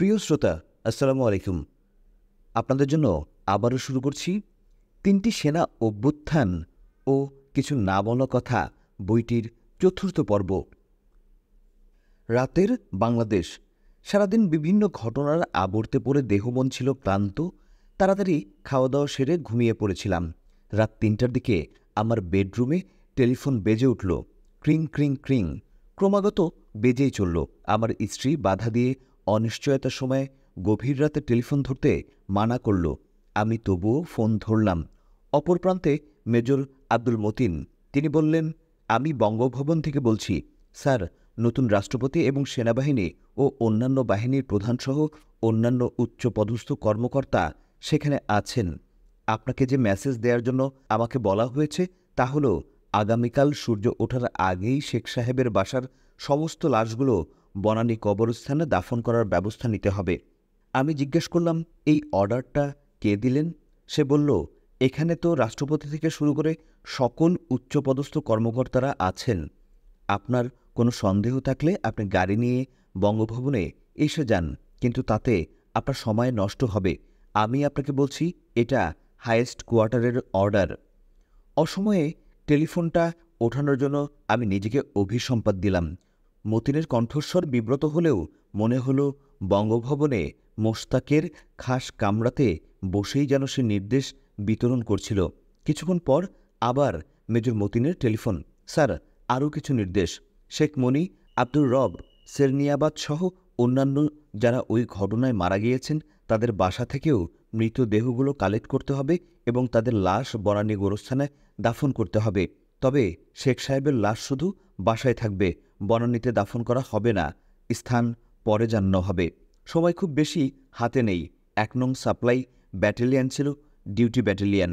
প্রিয় শ্রোতা আসসালামু আলাইকুম আপনাদের জন্য আবারও শুরু করছি তিনটি সেনা অভ্যুত্থান ও কিছু না বলা কথা বইটির চতুর্থ পর্ব রাতের বাংলাদেশ সারাদিন বিভিন্ন ঘটনার আবর্তে পড়ে দেহমন ছিল ক্লান্ত তাড়াতাড়ি খাওয়া দাওয়া সেরে ঘুমিয়ে পড়েছিলাম রাত তিনটার দিকে আমার বেডরুমে টেলিফোন বেজে উঠল ক্রিং ক্রিং ক্রিং ক্রমাগত বেজেই চলল আমার স্ত্রী বাধা দিয়ে অনিশ্চয়তার সময় গভীর রাতে টেলিফোন ধরতে মানা করল আমি তবুও ফোন ধরলাম অপর প্রান্তে মেজর আব্দুল মতিন তিনি বললেন আমি বঙ্গভবন থেকে বলছি স্যার নতুন রাষ্ট্রপতি এবং সেনাবাহিনী ও অন্যান্য বাহিনীর প্রধানসহ অন্যান্য উচ্চপদস্থ কর্মকর্তা সেখানে আছেন আপনাকে যে মেসেজ দেওয়ার জন্য আমাকে বলা হয়েছে তা হল আগামীকাল সূর্য ওঠার আগেই শেখ সাহেবের বাসার সমস্ত লাশগুলো বনানী কবরস্থানে দাফন করার ব্যবস্থা নিতে হবে আমি জিজ্ঞেস করলাম এই অর্ডারটা কে দিলেন সে বলল এখানে তো রাষ্ট্রপতি থেকে শুরু করে সকল উচ্চপদস্থ কর্মকর্তারা আছেন আপনার কোনো সন্দেহ থাকলে আপনি গাড়ি নিয়ে বঙ্গভবনে এসে যান কিন্তু তাতে আপনার সময় নষ্ট হবে আমি আপনাকে বলছি এটা হায়েস্ট কোয়ার্টারের অর্ডার অসময়ে টেলিফোনটা ওঠানোর জন্য আমি নিজেকে অভিসম্পাদ দিলাম মতিনের কণ্ঠস্বর বিব্রত হলেও মনে হল বঙ্গভবনে মোস্তাকের খাস কামড়াতে বসেই যেন সে নির্দেশ বিতরণ করছিল কিছুক্ষণ পর আবার মেজর মতিনের টেলিফোন স্যার আরও কিছু নির্দেশ শেখ মনি আব্দুর রব সেরনিয়াবাদ সহ অন্যান্য যারা ওই ঘটনায় মারা গিয়েছেন তাদের বাসা থেকেও মৃতদেহগুলো কালেক্ট করতে হবে এবং তাদের লাশ বনানী গোরস্থানে দাফন করতে হবে তবে শেখ সাহেবের লাশ শুধু বাসায় থাকবে বনানীতে দাফন করা হবে না স্থান পরে জানানো হবে সময় খুব বেশি হাতে নেই এক নং সাপ্লাই ব্যাটালিয়ান ছিল ডিউটি ব্যাটালিয়ান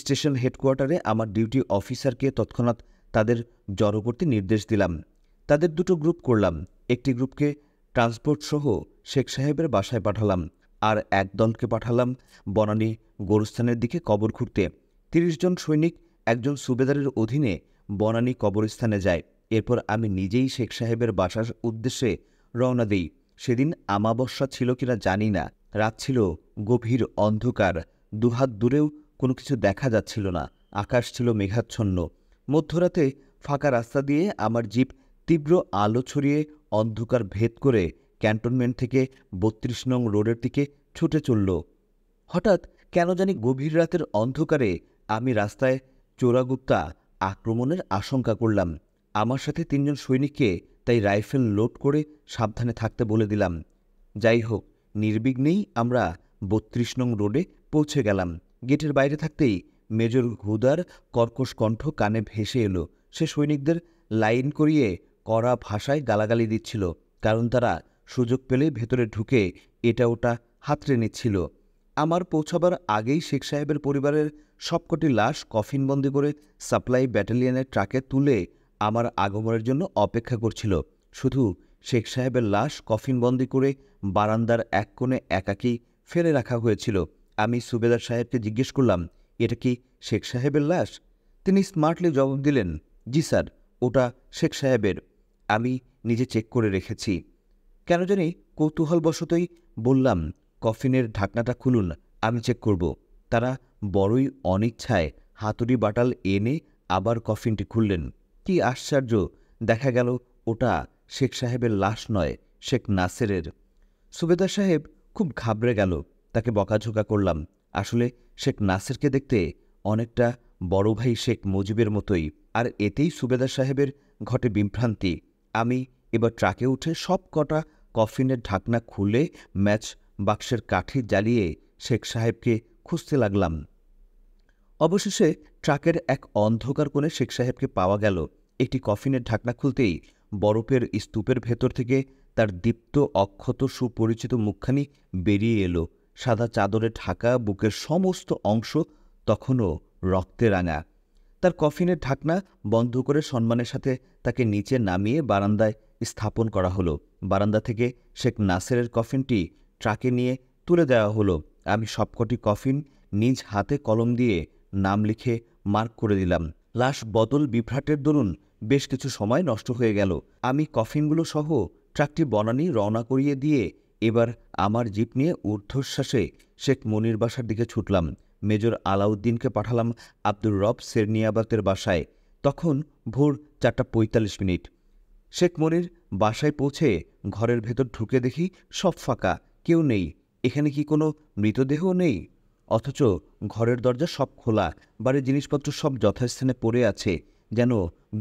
স্টেশন হেডকোয়ার্টারে আমার ডিউটি অফিসারকে তৎক্ষণাৎ তাদের জড়ো করতে নির্দেশ দিলাম তাদের দুটো গ্রুপ করলাম একটি গ্রুপকে ট্রান্সপোর্ট সহ শেখ সাহেবের বাসায় পাঠালাম আর এক দলকে পাঠালাম বনানী গোরস্থানের দিকে কবর খুঁড়তে তিরিশ জন সৈনিক একজন সুবেদারের অধীনে বনানী কবরস্থানে যায় এরপর আমি নিজেই শেখ সাহেবের বাসার উদ্দেশ্যে রওনা দিই সেদিন আমাবস্যা ছিল কিনা জানি না রাত ছিল গভীর অন্ধকার দুহাত দূরেও কোনো কিছু দেখা যাচ্ছিল না আকাশ ছিল মেঘাচ্ছন্ন মধ্যরাতে ফাঁকা রাস্তা দিয়ে আমার জিপ তীব্র আলো ছড়িয়ে অন্ধকার ভেদ করে ক্যান্টনমেন্ট থেকে বত্রিশ নং রোডের দিকে ছুটে চলল হঠাৎ কেন জানি গভীর রাতের অন্ধকারে আমি রাস্তায় চোরাগুপ্তা আক্রমণের আশঙ্কা করলাম আমার সাথে তিনজন সৈনিককে তাই রাইফেল লোড করে সাবধানে থাকতে বলে দিলাম যাই হোক নির্বিঘ্নেই আমরা বত্রিশ নং রোডে পৌঁছে গেলাম গেটের বাইরে থাকতেই মেজর হুদার কর্কশ কণ্ঠ কানে ভেসে এলো সে সৈনিকদের লাইন করিয়ে কড়া ভাষায় গালাগালি দিচ্ছিল কারণ তারা সুযোগ পেলে ভেতরে ঢুকে এটা ওটা হাতড়ে নিচ্ছিল আমার পৌঁছাবার আগেই শেখ সাহেবের পরিবারের সবকটি লাশ কফিনবন্দি করে সাপ্লাই ব্যাটালিয়নের ট্রাকে তুলে আমার আগমনের জন্য অপেক্ষা করছিল শুধু শেখ সাহেবের লাশ কফিনবন্দি করে বারান্দার এক কোণে একাকি ফেলে রাখা হয়েছিল আমি সুবেদার সাহেবকে জিজ্ঞেস করলাম এটা কি শেখ সাহেবের লাশ তিনি স্মার্টলি জবাব দিলেন জি স্যার ওটা শেখ সাহেবের আমি নিজে চেক করে রেখেছি কেন জানি কৌতূহলবশতই বললাম কফিনের ঢাকনাটা খুলুন আমি চেক করব তারা বড়ই অনিচ্ছায় হাতুড়ি বাটাল এনে আবার কফিনটি খুললেন কি আশ্চর্য দেখা গেল ওটা শেখ সাহেবের লাশ নয় শেখ নাসেরের সুবেদার সাহেব খুব ঘাবড়ে গেল তাকে বকাঝোকা করলাম আসলে শেখ নাসেরকে দেখতে অনেকটা বড় ভাই শেখ মুজিবের মতোই আর এতেই সুবেদার সাহেবের ঘটে বিভ্রান্তি আমি এবার ট্রাকে উঠে সব কটা কফিনের ঢাকনা খুলে ম্যাচ বাক্সের কাঠি জ্বালিয়ে শেখ সাহেবকে খুঁজতে লাগলাম অবশেষে ট্রাকের এক অন্ধকার কোণে শেখ সাহেবকে পাওয়া গেল একটি কফিনের ঢাকনা খুলতেই বরফের স্তূপের ভেতর থেকে তার দীপ্ত অক্ষত সুপরিচিত মুখখানি বেরিয়ে এলো সাদা চাদরে ঢাকা বুকের সমস্ত অংশ তখনও রক্তে রাঙা তার কফিনের ঢাকনা বন্ধ করে সম্মানের সাথে তাকে নিচে নামিয়ে বারান্দায় স্থাপন করা হলো বারান্দা থেকে শেখ নাসেরের কফিনটি ট্রাকে নিয়ে তুলে দেওয়া হলো আমি সবকটি কফিন নিজ হাতে কলম দিয়ে নাম লিখে মার্ক করে দিলাম লাশ বদল বিভ্রাটের দরুন বেশ কিছু সময় নষ্ট হয়ে গেল আমি কফিনগুলো সহ ট্রাকটি বনানি রওনা করিয়ে দিয়ে এবার আমার জিপ নিয়ে ঊর্ধ্বশ্বাসে শেখ মনির বাসার দিকে ছুটলাম মেজর আলাউদ্দিনকে পাঠালাম আব্দুর রব সেরনিয়াবাতের বাসায় তখন ভোর চারটা পঁয়তাল্লিশ মিনিট শেখ মনির বাসায় পৌঁছে ঘরের ভেতর ঢুকে দেখি সব ফাঁকা কেউ নেই এখানে কি কোনো মৃতদেহ নেই অথচ ঘরের দরজা সব খোলা বাড়ির জিনিসপত্র সব যথাস্থানে পড়ে আছে যেন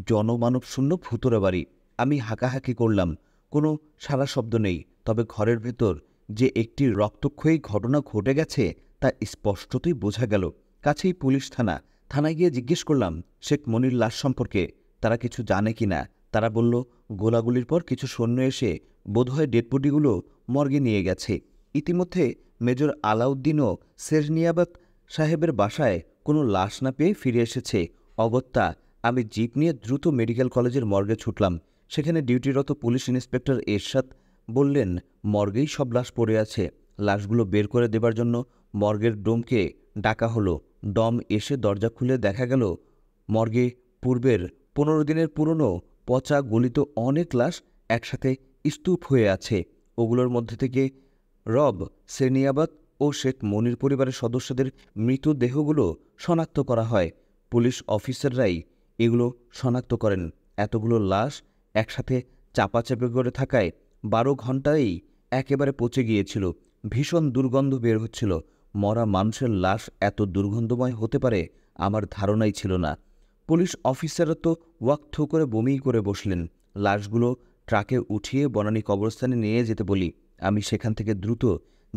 জনমানব শূন্য ভুতুরে বাড়ি আমি হাঁকাহাঁকি করলাম কোনো সারা শব্দ নেই তবে ঘরের ভেতর যে একটি রক্তক্ষয়ী ঘটনা ঘটে গেছে তা স্পষ্টতই বোঝা গেল কাছেই পুলিশ থানা থানায় গিয়ে জিজ্ঞেস করলাম শেখ মনির লাশ সম্পর্কে তারা কিছু জানে কি না তারা বলল গোলাগুলির পর কিছু সৈন্য এসে বোধহয় ডেডবডিগুলো মর্গে নিয়ে গেছে ইতিমধ্যে মেজর আলাউদ্দিনও সেরনিয়াবাক সাহেবের বাসায় কোনো লাশ না পেয়ে ফিরে এসেছে অগত্যা আমি জিপ নিয়ে দ্রুত মেডিকেল কলেজের মর্গে ছুটলাম সেখানে ডিউটিরত পুলিশ ইন্সপেক্টর এরশাদ বললেন মর্গেই সব লাশ পড়ে আছে লাশগুলো বের করে দেবার জন্য মর্গের ডোমকে ডাকা হলো ডম এসে দরজা খুলে দেখা গেল মর্গে পূর্বের পনেরো দিনের পুরনো পচা গলিত অনেক লাশ একসাথে স্তূপ হয়ে আছে ওগুলোর মধ্যে থেকে রব সেনিয়াবাত ও শেখ মনির পরিবারের সদস্যদের মৃতদেহগুলো শনাক্ত করা হয় পুলিশ অফিসাররাই এগুলো শনাক্ত করেন এতগুলো লাশ একসাথে চাপাচাপি করে থাকায় বারো ঘন্টায় একেবারে পচে গিয়েছিল ভীষণ দুর্গন্ধ বের হচ্ছিল মরা মানুষের লাশ এত দুর্গন্ধময় হতে পারে আমার ধারণাই ছিল না পুলিশ অফিসাররা তো ওয়াক্থ করে বমি করে বসলেন লাশগুলো ট্রাকে উঠিয়ে বনানী কবরস্থানে নিয়ে যেতে বলি আমি সেখান থেকে দ্রুত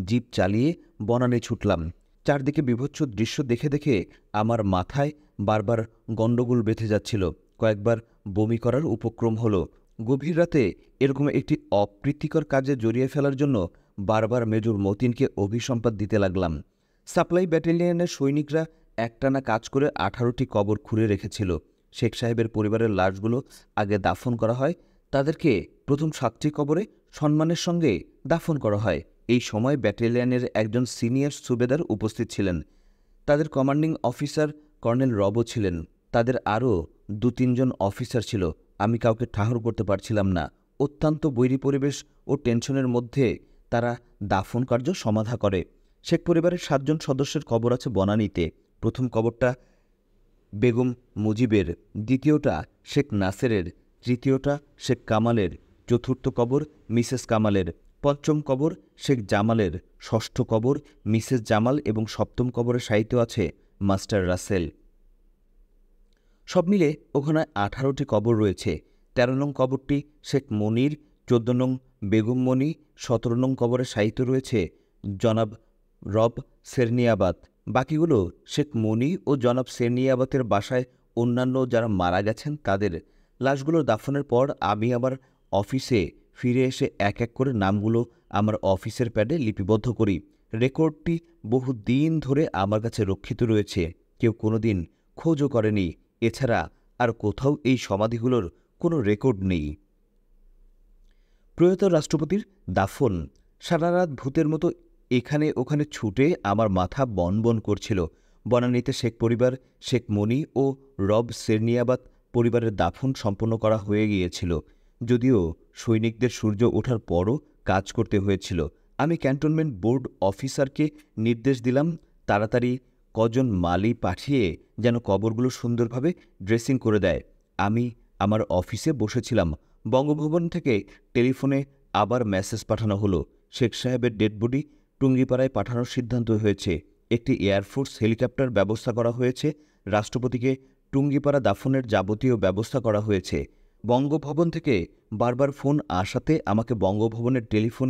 জিপ চালিয়ে বনানে ছুটলাম চারদিকে বিভৎস দৃশ্য দেখে দেখে আমার মাথায় বারবার গণ্ডগোল বেঁধে যাচ্ছিল কয়েকবার বমি করার উপক্রম হলো গভীর রাতে এরকম একটি অপ্রীতিকর কাজে জড়িয়ে ফেলার জন্য বারবার মেজর মতিনকে অভিসম্পাদ দিতে লাগলাম সাপ্লাই ব্যাটালিয়নের সৈনিকরা একটানা কাজ করে আঠারোটি কবর খুঁড়ে রেখেছিল শেখ সাহেবের পরিবারের লাশগুলো আগে দাফন করা হয় তাদেরকে প্রথম সাতটি কবরে সম্মানের সঙ্গে দাফন করা হয় এই সময় ব্যাটালিয়ানের একজন সিনিয়র সুবেদার উপস্থিত ছিলেন তাদের কমান্ডিং অফিসার কর্নেল রবও ছিলেন তাদের আরও দু তিনজন অফিসার ছিল আমি কাউকে ঠাহর করতে পারছিলাম না অত্যন্ত বৈরী পরিবেশ ও টেনশনের মধ্যে তারা দাফন কার্য সমাধা করে শেখ পরিবারের সাতজন সদস্যের কবর আছে বনানীতে প্রথম কবরটা বেগম মুজিবের দ্বিতীয়টা শেখ নাসেরের তৃতীয়টা শেখ কামালের চতুর্থ কবর মিসেস কামালের পঞ্চম কবর শেখ জামালের ষষ্ঠ কবর মিসেস জামাল এবং সপ্তম কবরে সাহিত্য আছে মাস্টার রাসেল সব মিলে ওখানে আঠারোটি কবর রয়েছে তেরো নং কবরটি শেখ মনির চোদ্দ নং বেগম মনি সতেরো নং কবরে সাহিত্য রয়েছে জনাব রব সেরনিয়াবাদ বাকিগুলো শেখ মনি ও জনাব সেরনিয়াবাতের বাসায় অন্যান্য যারা মারা গেছেন তাদের লাশগুলো দাফনের পর আমি আবার অফিসে ফিরে এসে এক এক করে নামগুলো আমার অফিসের প্যাডে লিপিবদ্ধ করি রেকর্ডটি বহু দিন ধরে আমার কাছে রক্ষিত রয়েছে কেউ কোনো দিন খোঁজও করেনি এছাড়া আর কোথাও এই সমাধিগুলোর কোনো রেকর্ড নেই প্রয়াত রাষ্ট্রপতির দাফন সারা রাত ভূতের মতো এখানে ওখানে ছুটে আমার মাথা বনবন করছিল বনানীতে শেখ পরিবার শেখ মনি ও রব সেরনিয়াবাদ পরিবারের দাফন সম্পন্ন করা হয়ে গিয়েছিল যদিও সৈনিকদের সূর্য ওঠার পরও কাজ করতে হয়েছিল আমি ক্যান্টনমেন্ট বোর্ড অফিসারকে নির্দেশ দিলাম তাড়াতাড়ি কজন মালি পাঠিয়ে যেন কবরগুলো সুন্দরভাবে ড্রেসিং করে দেয় আমি আমার অফিসে বসেছিলাম বঙ্গভবন থেকে টেলিফোনে আবার মেসেজ পাঠানো হলো শেখ সাহেবের ডেড বডি টুঙ্গিপাড়ায় পাঠানোর সিদ্ধান্ত হয়েছে একটি এয়ারফোর্স হেলিকপ্টার ব্যবস্থা করা হয়েছে রাষ্ট্রপতিকে টুঙ্গিপাড়া দাফনের যাবতীয় ব্যবস্থা করা হয়েছে বঙ্গভবন থেকে বারবার ফোন আসাতে আমাকে বঙ্গভবনের টেলিফোন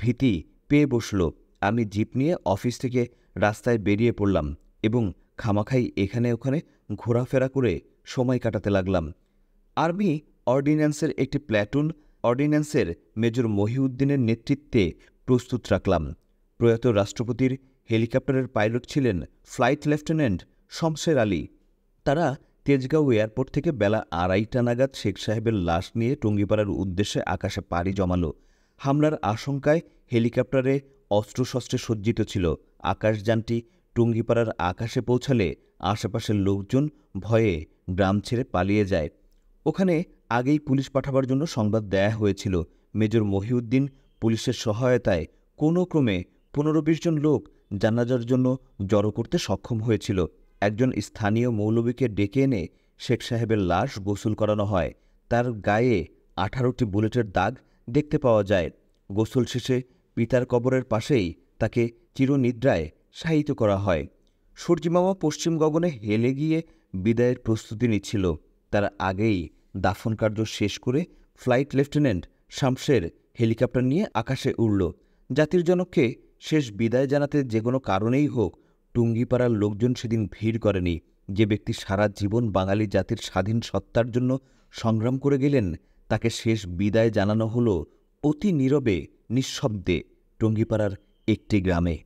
ভীতি পেয়ে বসল আমি জিপ নিয়ে অফিস থেকে রাস্তায় বেরিয়ে পড়লাম এবং খামাখাই এখানে ওখানে ঘোরাফেরা করে সময় কাটাতে লাগলাম আর্মি অর্ডিন্যান্সের একটি প্ল্যাটুন অর্ডিন্যান্সের মেজর মহিউদ্দিনের নেতৃত্বে প্রস্তুত রাখলাম প্রয়াত রাষ্ট্রপতির হেলিকপ্টারের পাইলট ছিলেন ফ্লাইট লেফটেন্যান্ট শমশের আলী তারা তেজগাঁও এয়ারপোর্ট থেকে বেলা আড়াইটা নাগাদ শেখ সাহেবের লাশ নিয়ে টঙ্গিপাড়ার উদ্দেশ্যে আকাশে পাড়ি জমালো হামলার আশঙ্কায় হেলিকপ্টারে অস্ত্রশস্ত্রে সজ্জিত ছিল আকাশযানটি টুঙ্গিপাড়ার আকাশে পৌঁছালে আশেপাশের লোকজন ভয়ে গ্রাম ছেড়ে পালিয়ে যায় ওখানে আগেই পুলিশ পাঠাবার জন্য সংবাদ দেয়া হয়েছিল মেজর মহিউদ্দিন পুলিশের সহায়তায় কোনো ক্রমে পনেরো বিশ জন লোক জানাজার জন্য জড়ো করতে সক্ষম হয়েছিল একজন স্থানীয় মৌলবীকে ডেকে এনে শেখ সাহেবের লাশ গোসল করানো হয় তার গায়ে আঠারোটি বুলেটের দাগ দেখতে পাওয়া যায় গোসল শেষে পিতার কবরের পাশেই তাকে চিরনিদ্রায় শায়িত করা হয় সূর্যিমামা পশ্চিম গগনে হেলে গিয়ে বিদায়ের প্রস্তুতি নিচ্ছিল তার আগেই দাফন কার্য শেষ করে ফ্লাইট লেফটেন্যান্ট শামসের হেলিকপ্টার নিয়ে আকাশে উড়ল জাতির জনককে শেষ বিদায় জানাতে যে কোনো কারণেই হোক টুঙ্গিপাড়ার লোকজন সেদিন ভিড় করেনি যে ব্যক্তি সারা জীবন বাঙালি জাতির স্বাধীন সত্তার জন্য সংগ্রাম করে গেলেন তাকে শেষ বিদায় জানানো হল অতি নীরবে নিঃশব্দে টুঙ্গিপাড়ার একটি গ্রামে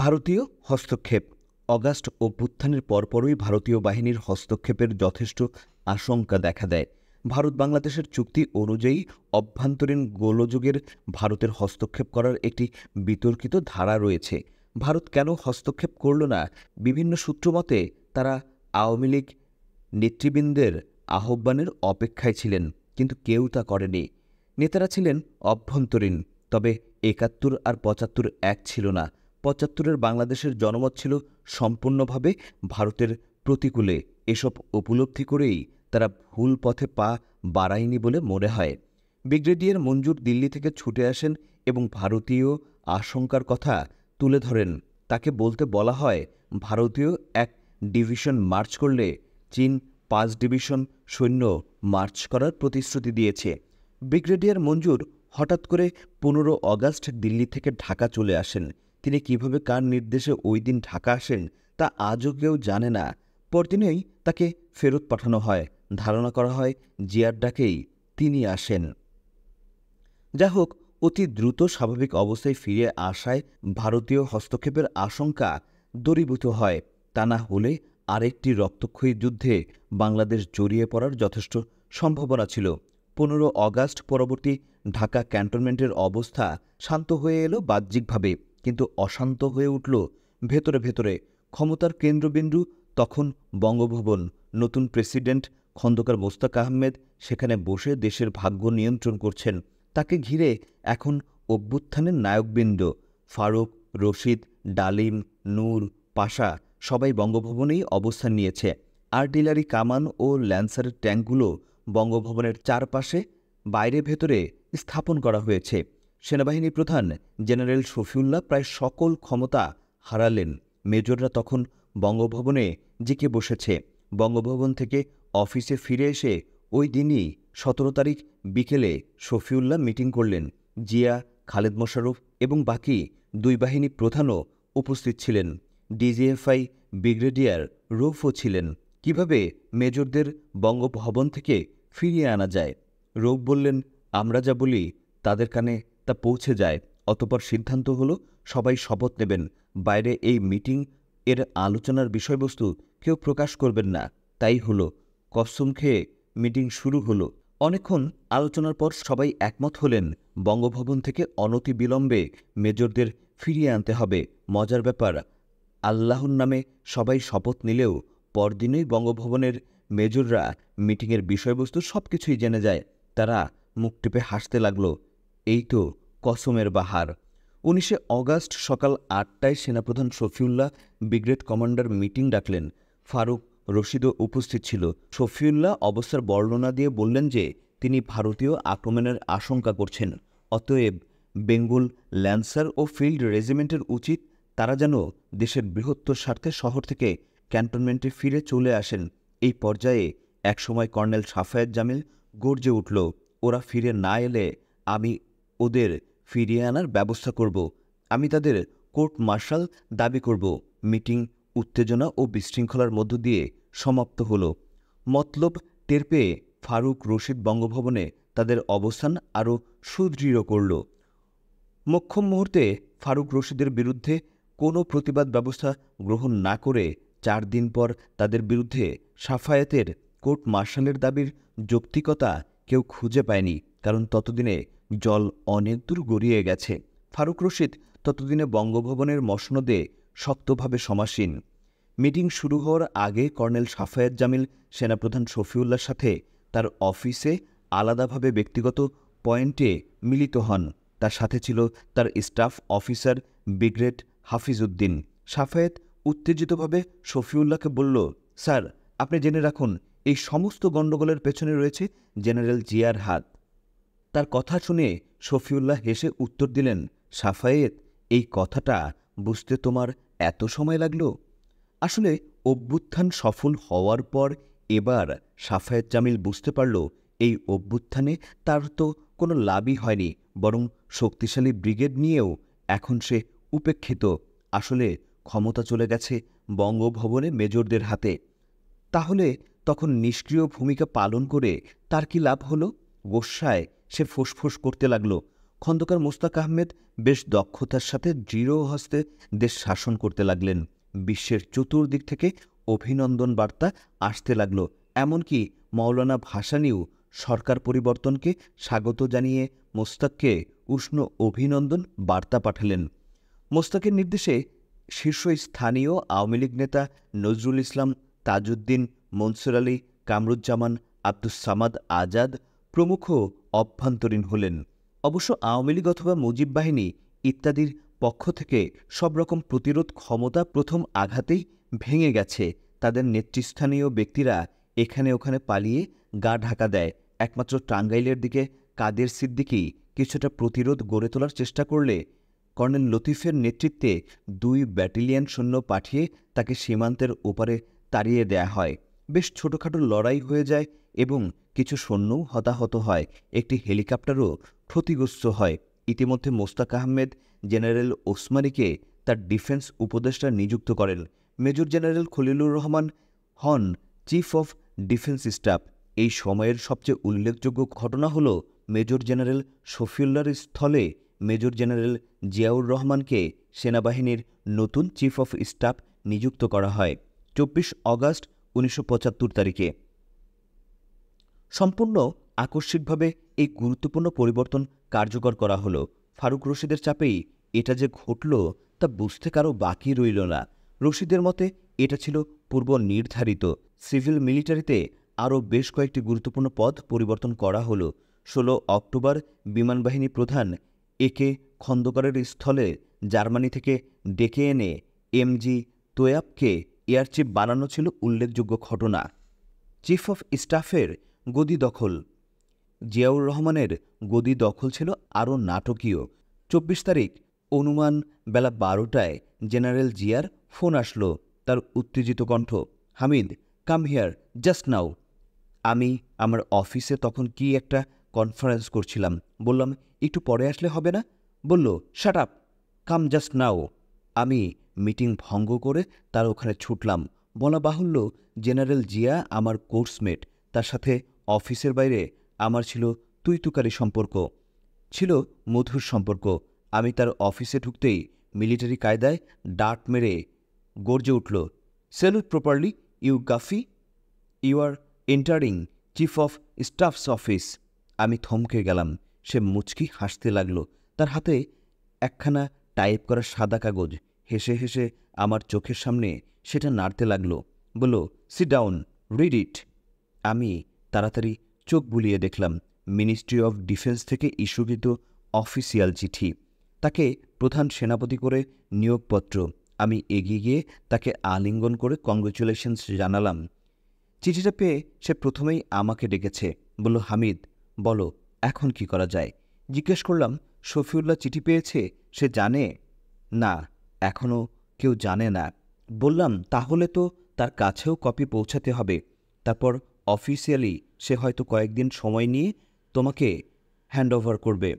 ভারতীয় হস্তক্ষেপ অগাস্ট অভ্যুত্থানের পরপরই ভারতীয় বাহিনীর হস্তক্ষেপের যথেষ্ট আশঙ্কা দেখা দেয় ভারত বাংলাদেশের চুক্তি অনুযায়ী অভ্যন্তরীণ গোলযোগের ভারতের হস্তক্ষেপ করার একটি বিতর্কিত ধারা রয়েছে ভারত কেন হস্তক্ষেপ করল না বিভিন্ন সূত্রমতে তারা আওয়ামী লীগ নেতৃবৃন্দের আহ্বানের অপেক্ষায় ছিলেন কিন্তু কেউ তা করেনি নেতারা ছিলেন অভ্যন্তরীণ তবে একাত্তর আর পঁচাত্তর এক ছিল না পঁচাত্তরের বাংলাদেশের জনমত ছিল সম্পূর্ণভাবে ভারতের প্রতিকূলে এসব উপলব্ধি করেই তারা ভুল পথে পা বাড়ায়নি বলে মনে হয় ব্রিগেডিয়ার মঞ্জুর দিল্লি থেকে ছুটে আসেন এবং ভারতীয় আশঙ্কার কথা তুলে ধরেন তাকে বলতে বলা হয় ভারতীয় এক ডিভিশন মার্চ করলে চীন পাঁচ ডিভিশন সৈন্য মার্চ করার প্রতিশ্রুতি দিয়েছে ব্রিগেডিয়ার মঞ্জুর হঠাৎ করে পনেরো অগাস্ট দিল্লি থেকে ঢাকা চলে আসেন তিনি কিভাবে কার নির্দেশে ওই দিন ঢাকা আসেন তা আজও কেউ জানে না পরদিনেই তাকে ফেরত পাঠানো হয় ধারণা করা হয় জিয়ার ডাকেই তিনি আসেন যা হোক অতি দ্রুত স্বাভাবিক অবস্থায় ফিরে আসায় ভারতীয় হস্তক্ষেপের আশঙ্কা দরীভূত হয় তা না হলে আরেকটি রক্তক্ষয়ী যুদ্ধে বাংলাদেশ জড়িয়ে পড়ার যথেষ্ট সম্ভাবনা ছিল পনেরো অগাস্ট পরবর্তী ঢাকা ক্যান্টনমেন্টের অবস্থা শান্ত হয়ে এলো বাহ্যিকভাবে কিন্তু অশান্ত হয়ে উঠল ভেতরে ভেতরে ক্ষমতার কেন্দ্রবিন্দু তখন বঙ্গভবন নতুন প্রেসিডেন্ট খন্দকার মোস্তাক আহমেদ সেখানে বসে দেশের ভাগ্য নিয়ন্ত্রণ করছেন তাকে ঘিরে এখন অভ্যুত্থানের নায়কবৃন্দ ফারুক রশিদ ডালিম নূর পাশা সবাই বঙ্গভবনেই অবস্থান নিয়েছে আর্টিলারি কামান ও ল্যান্সারের ট্যাঙ্কগুলো বঙ্গভবনের চারপাশে বাইরে ভেতরে স্থাপন করা হয়েছে সেনাবাহিনী প্রধান জেনারেল শফিউল্লাহ প্রায় সকল ক্ষমতা হারালেন মেজররা তখন বঙ্গভবনে জিকে বসেছে বঙ্গভবন থেকে অফিসে ফিরে এসে ওই দিনই সতেরো তারিখ বিকেলে শফিউল্লাহ মিটিং করলেন জিয়া খালেদ মোশারফ এবং বাকি দুই বাহিনী প্রধানও উপস্থিত ছিলেন ডিজিএফআই ব্রিগেডিয়ার রৌফও ছিলেন কিভাবে মেজরদের বঙ্গভবন থেকে ফিরিয়ে আনা যায় রৌফ বললেন আমরা যা বলি তাদের কানে তা পৌঁছে যায় অতপর সিদ্ধান্ত হল সবাই শপথ নেবেন বাইরে এই মিটিং এর আলোচনার বিষয়বস্তু কেউ প্রকাশ করবেন না তাই হলো কসম খেয়ে মিটিং শুরু হল অনেকক্ষণ আলোচনার পর সবাই একমত হলেন বঙ্গভবন থেকে অনতি বিলম্বে মেজরদের ফিরিয়ে আনতে হবে মজার ব্যাপার আল্লাহর নামে সবাই শপথ নিলেও পরদিনই বঙ্গভবনের মেজররা মিটিংয়ের বিষয়বস্তু সব কিছুই জেনে যায় তারা মুখ টেপে হাসতে লাগল এই তো কসমের বাহার উনিশে অগাস্ট সকাল আটটায় সেনাপ্রধান শফিউল্লাহ ব্রিগ্রেড কমান্ডার মিটিং ডাকলেন ফারুক রশিদও উপস্থিত ছিল শফিউল্লাহ অবস্থার বর্ণনা দিয়ে বললেন যে তিনি ভারতীয় আক্রমণের আশঙ্কা করছেন অতএব বেঙ্গল ল্যান্সার ও ফিল্ড রেজিমেন্টের উচিত তারা যেন দেশের বৃহত্তর স্বার্থে শহর থেকে ক্যান্টনমেন্টে ফিরে চলে আসেন এই পর্যায়ে একসময় কর্নেল সাফায়েত জামিল গর্জে উঠল ওরা ফিরে না এলে আমি ওদের ফিরিয়ে আনার ব্যবস্থা করব আমি তাদের কোর্ট মার্শাল দাবি করব মিটিং উত্তেজনা ও বিশৃঙ্খলার মধ্য দিয়ে সমাপ্ত হল মতলব টের পেয়ে ফারুক রশিদ বঙ্গভবনে তাদের অবস্থান আরও সুদৃঢ় করল মক্ষম মুহূর্তে ফারুক রশিদের বিরুদ্ধে কোনো প্রতিবাদ ব্যবস্থা গ্রহণ না করে চার দিন পর তাদের বিরুদ্ধে সাফায়াতের কোর্ট মার্শালের দাবির যৌক্তিকতা কেউ খুঁজে পায়নি কারণ ততদিনে জল অনেক দূর গড়িয়ে গেছে ফারুক রশিদ ততদিনে বঙ্গভবনের মসনদে শক্তভাবে সমাসীন মিটিং শুরু হওয়ার আগে কর্নেল সাফায়াত জামিল সেনাপ্রধান শফিউল্লার সাথে তার অফিসে আলাদাভাবে ব্যক্তিগত পয়েন্টে মিলিত হন তার সাথে ছিল তার staff officer brigade Hafizuddin Shafayat উত্তেজিতভাবে শফিউল্লাহকে বলল স্যার আপনি জেনে রাখুন এই সমস্ত গণ্ডগোলের পেছনে রয়েছে জেনারেল জিয়ার হাত তার কথা শুনে শফিউল্লাহ হেসে উত্তর দিলেন সাফায়েত এই কথাটা বুঝতে তোমার এত সময় লাগল আসলে অভ্যুত্থান সফল হওয়ার পর এবার সাফায়েত জামিল বুঝতে পারল এই অভ্যুত্থানে তার তো কোনো লাভই হয়নি বরং শক্তিশালী ব্রিগেড নিয়েও এখন সে উপেক্ষিত আসলে ক্ষমতা চলে গেছে বঙ্গভবনে মেজরদের হাতে তাহলে তখন নিষ্ক্রিয় ভূমিকা পালন করে তার কি লাভ হলো গোসায় সে ফোঁসফোঁস করতে লাগলো খন্দকার মোস্তাক আহমেদ বেশ দক্ষতার সাথে দৃঢ় হস্তে দেশ শাসন করতে লাগলেন বিশ্বের চতুর্দিক থেকে অভিনন্দন বার্তা আসতে লাগল এমনকি মৌলানা ভাসানিও সরকার পরিবর্তনকে স্বাগত জানিয়ে মোস্তাককে উষ্ণ অভিনন্দন বার্তা পাঠালেন মোস্তাকের নির্দেশে স্থানীয় আওয়ামী লীগ নেতা নজরুল ইসলাম তাজউদ্দিন মনসুর আলী কামরুজ্জামান আব্দুস সামাদ আজাদ প্রমুখ অভ্যন্তরীণ হলেন অবশ্য আওয়ামী লীগ অথবা মুজিব বাহিনী ইত্যাদির পক্ষ থেকে সব রকম প্রতিরোধ ক্ষমতা প্রথম আঘাতেই ভেঙে গেছে তাদের নেতৃস্থানীয় ব্যক্তিরা এখানে ওখানে পালিয়ে গা ঢাকা দেয় একমাত্র টাঙ্গাইলের দিকে কাদের সিদ্দিকি কিছুটা প্রতিরোধ গড়ে তোলার চেষ্টা করলে কর্নেল লতিফের নেতৃত্বে দুই ব্যাটালিয়ন সৈন্য পাঠিয়ে তাকে সীমান্তের ওপারে তাড়িয়ে দেয়া হয় বেশ ছোটোখাটো লড়াই হয়ে যায় এবং কিছু সৈন্যও হতাহত হয় একটি হেলিকপ্টারও ক্ষতিগ্রস্ত হয় ইতিমধ্যে মোস্তাক আহমেদ জেনারেল ওসমানীকে তার ডিফেন্স উপদেষ্টা নিযুক্ত করেন মেজর জেনারেল খলিলুর রহমান হন চিফ অফ ডিফেন্স স্টাফ এই সময়ের সবচেয়ে উল্লেখযোগ্য ঘটনা হল মেজর জেনারেল শফিউল্লার স্থলে মেজর জেনারেল জিয়াউর রহমানকে সেনাবাহিনীর নতুন চিফ অফ স্টাফ নিযুক্ত করা হয় চব্বিশ অগাস্ট উনিশশো তারিখে সম্পূর্ণ আকস্মিকভাবে এই গুরুত্বপূর্ণ পরিবর্তন কার্যকর করা হলো ফারুক রশিদের চাপেই এটা যে ঘটল তা বুঝতে কারও বাকি রইল না রশিদের মতে এটা ছিল পূর্ব নির্ধারিত সিভিল মিলিটারিতে আরও বেশ কয়েকটি গুরুত্বপূর্ণ পদ পরিবর্তন করা হলো ষোলো অক্টোবর বিমানবাহিনী প্রধান একে খন্দকারের স্থলে জার্মানি থেকে ডেকে এনে এমজি তোয়াবকে এয়ার চিফ বানানো ছিল উল্লেখযোগ্য ঘটনা চিফ অফ স্টাফের গদি দখল জিয়াউর রহমানের গদি দখল ছিল আরও নাটকীয় চব্বিশ তারিখ অনুমান বেলা বারোটায় জেনারেল জিয়ার ফোন আসলো তার উত্তেজিত কণ্ঠ Hamid come here just now আমি আমার অফিসে তখন কি একটা কনফারেন্স করছিলাম বললাম একটু পরে আসলে হবে না বলল শাট আপ কাম জাস্ট নাও আমি মিটিং ভঙ্গ করে তার ওখানে ছুটলাম বলা বাহুল্য জেনারেল জিয়া আমার কোর্সমেট তার সাথে অফিসের বাইরে আমার ছিল তুই তুকারি সম্পর্ক ছিল মধুর সম্পর্ক আমি তার অফিসে ঢুকতেই মিলিটারি কায়দায় ডাট মেরে গর্জে উঠল salute properly you goofy you are entering chief of staffs office আমি থমকে গেলাম সে মুচকি হাসতে লাগল তার হাতে একখানা টাইপ করা সাদা কাগজ হেসে হেসে আমার চোখের সামনে সেটা নাড়তে লাগল বলল সি ডাউন রিড ইট আমি তাড়াতাড়ি চোখ বুলিয়ে দেখলাম মিনিস্ট্রি অফ ডিফেন্স থেকে ইস্যুকৃত অফিসিয়াল চিঠি তাকে প্রধান সেনাপতি করে নিয়োগপত্র আমি এগিয়ে গিয়ে তাকে আলিঙ্গন করে কংগ্রেচুলেশনস জানালাম চিঠিটা পেয়ে সে প্রথমেই আমাকে ডেকেছে বলল হামিদ বলো এখন কি করা যায় জিজ্ঞেস করলাম শফিউল্লাহ চিঠি পেয়েছে সে জানে না এখনও কেউ জানে না বললাম তাহলে তো তার কাছেও কপি পৌঁছাতে হবে তারপর অফিসিয়ালি সে হয়তো কয়েকদিন সময় নিয়ে তোমাকে হ্যান্ড ওভার করবে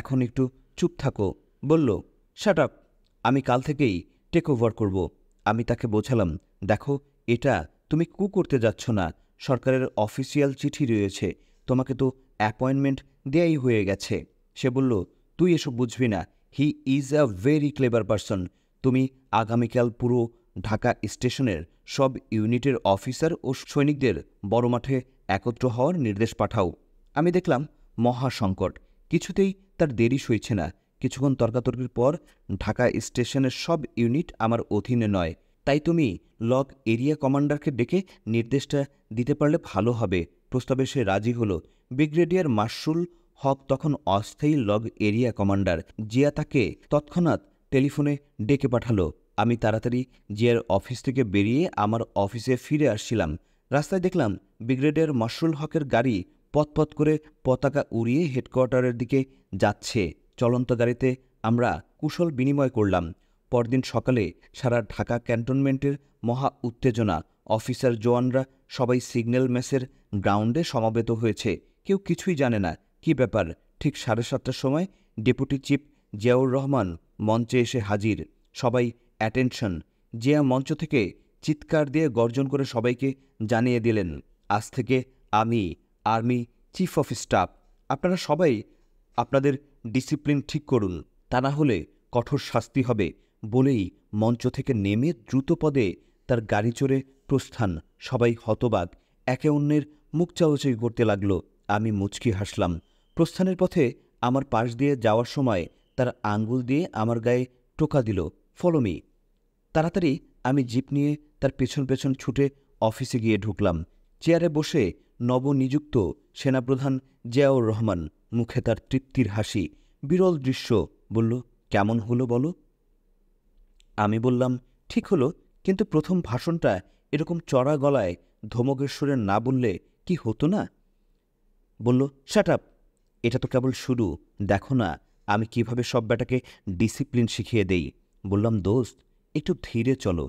এখন একটু চুপ থাকো বলল শ্যাট আপ আমি কাল থেকেই টেক ওভার করব আমি তাকে বোঝালাম দেখো এটা তুমি কু করতে যাচ্ছ না সরকারের অফিসিয়াল চিঠি রয়েছে তোমাকে তো অ্যাপয়েন্টমেন্ট দেয়াই হয়ে গেছে সে বলল তুই এসব বুঝবি না he is a very clever person তুমি আগামীকাল পুরো ঢাকা স্টেশনের সব ইউনিটের অফিসার ও সৈনিকদের বড় মাঠে একত্র হওয়ার নির্দেশ পাঠাও আমি দেখলাম মহাসংকট কিছুতেই তার দেরি সইছে না কিছুক্ষণ তর্কাতর্কির পর ঢাকা স্টেশনের সব ইউনিট আমার অধীনে নয় তাই তুমি লক এরিয়া কমান্ডারকে ডেকে নির্দেশটা দিতে পারলে ভালো হবে প্রস্তাবে সে রাজি হলো ব্রিগেডিয়ার মার্শুল হক তখন অস্থায়ী লগ এরিয়া কমান্ডার জিয়া তাকে তৎক্ষণাৎ টেলিফোনে ডেকে পাঠালো আমি তাড়াতাড়ি জিয়ার অফিস থেকে বেরিয়ে আমার অফিসে ফিরে আসছিলাম রাস্তায় দেখলাম ব্রিগেডের মাসরুল হকের গাড়ি পথপথ করে পতাকা উড়িয়ে হেডকোয়ার্টারের দিকে যাচ্ছে চলন্ত গাড়িতে আমরা কুশল বিনিময় করলাম পরদিন সকালে সারা ঢাকা ক্যান্টনমেন্টের মহা উত্তেজনা অফিসার জোয়ানরা সবাই সিগন্যাল ম্যাসের গ্রাউন্ডে সমাবেত হয়েছে কেউ কিছুই জানে না কি ব্যাপার ঠিক সাড়ে সাতটার সময় ডেপুটি চিফ জিয়াউর রহমান মঞ্চে এসে হাজির সবাই অ্যাটেনশন জিয়া মঞ্চ থেকে চিৎকার দিয়ে গর্জন করে সবাইকে জানিয়ে দিলেন আজ থেকে আমি আর্মি চিফ অফ স্টাফ আপনারা সবাই আপনাদের ডিসিপ্লিন ঠিক করুন তা না হলে কঠোর শাস্তি হবে বলেই মঞ্চ থেকে নেমে দ্রুত পদে তার গাড়ি চড়ে প্রস্থান সবাই হতবাক একে অন্যের মুখ চাওয়াচাই করতে লাগল আমি মুচকি হাসলাম প্রস্থানের পথে আমার পাশ দিয়ে যাওয়ার সময় তার আঙ্গুল দিয়ে আমার গায়ে টোকা দিল ফলমি তাড়াতাড়ি আমি জিপ নিয়ে তার পেছন পেছন ছুটে অফিসে গিয়ে ঢুকলাম চেয়ারে বসে নবনিযুক্ত সেনাপ্রধান জিয়াউর রহমান মুখে তার তৃপ্তির হাসি বিরল দৃশ্য বলল কেমন হলো বলো আমি বললাম ঠিক হলো কিন্তু প্রথম ভাষণটা এরকম চড়া গলায় ধমকেশ্বরের না বললে কি হতো না বলল শ্যাট আপ এটা তো কেবল শুরু দেখো না আমি কিভাবে সব ব্যাটাকে ডিসিপ্লিন শিখিয়ে দেই বললাম দোস্ত একটু ধীরে চলো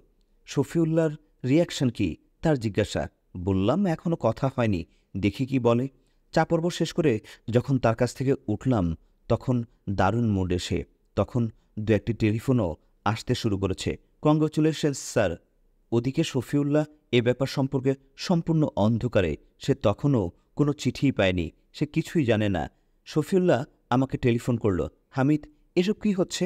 শফিউল্লার রিয়াকশন কি তার জিজ্ঞাসা বললাম এখনও কথা হয়নি দেখি কি বলে চা পর্ব শেষ করে যখন তার কাছ থেকে উঠলাম তখন দারুণ মোড এসে তখন দু একটি টেলিফোনও আসতে শুরু করেছে কংগ্রেচুলেশনস স্যার ওদিকে শফিউল্লাহ এ ব্যাপার সম্পর্কে সম্পূর্ণ অন্ধকারে সে তখনও কোনো চিঠিই পায়নি সে কিছুই জানে না শফিউল্লাহ আমাকে টেলিফোন করল হামিদ এসব কি হচ্ছে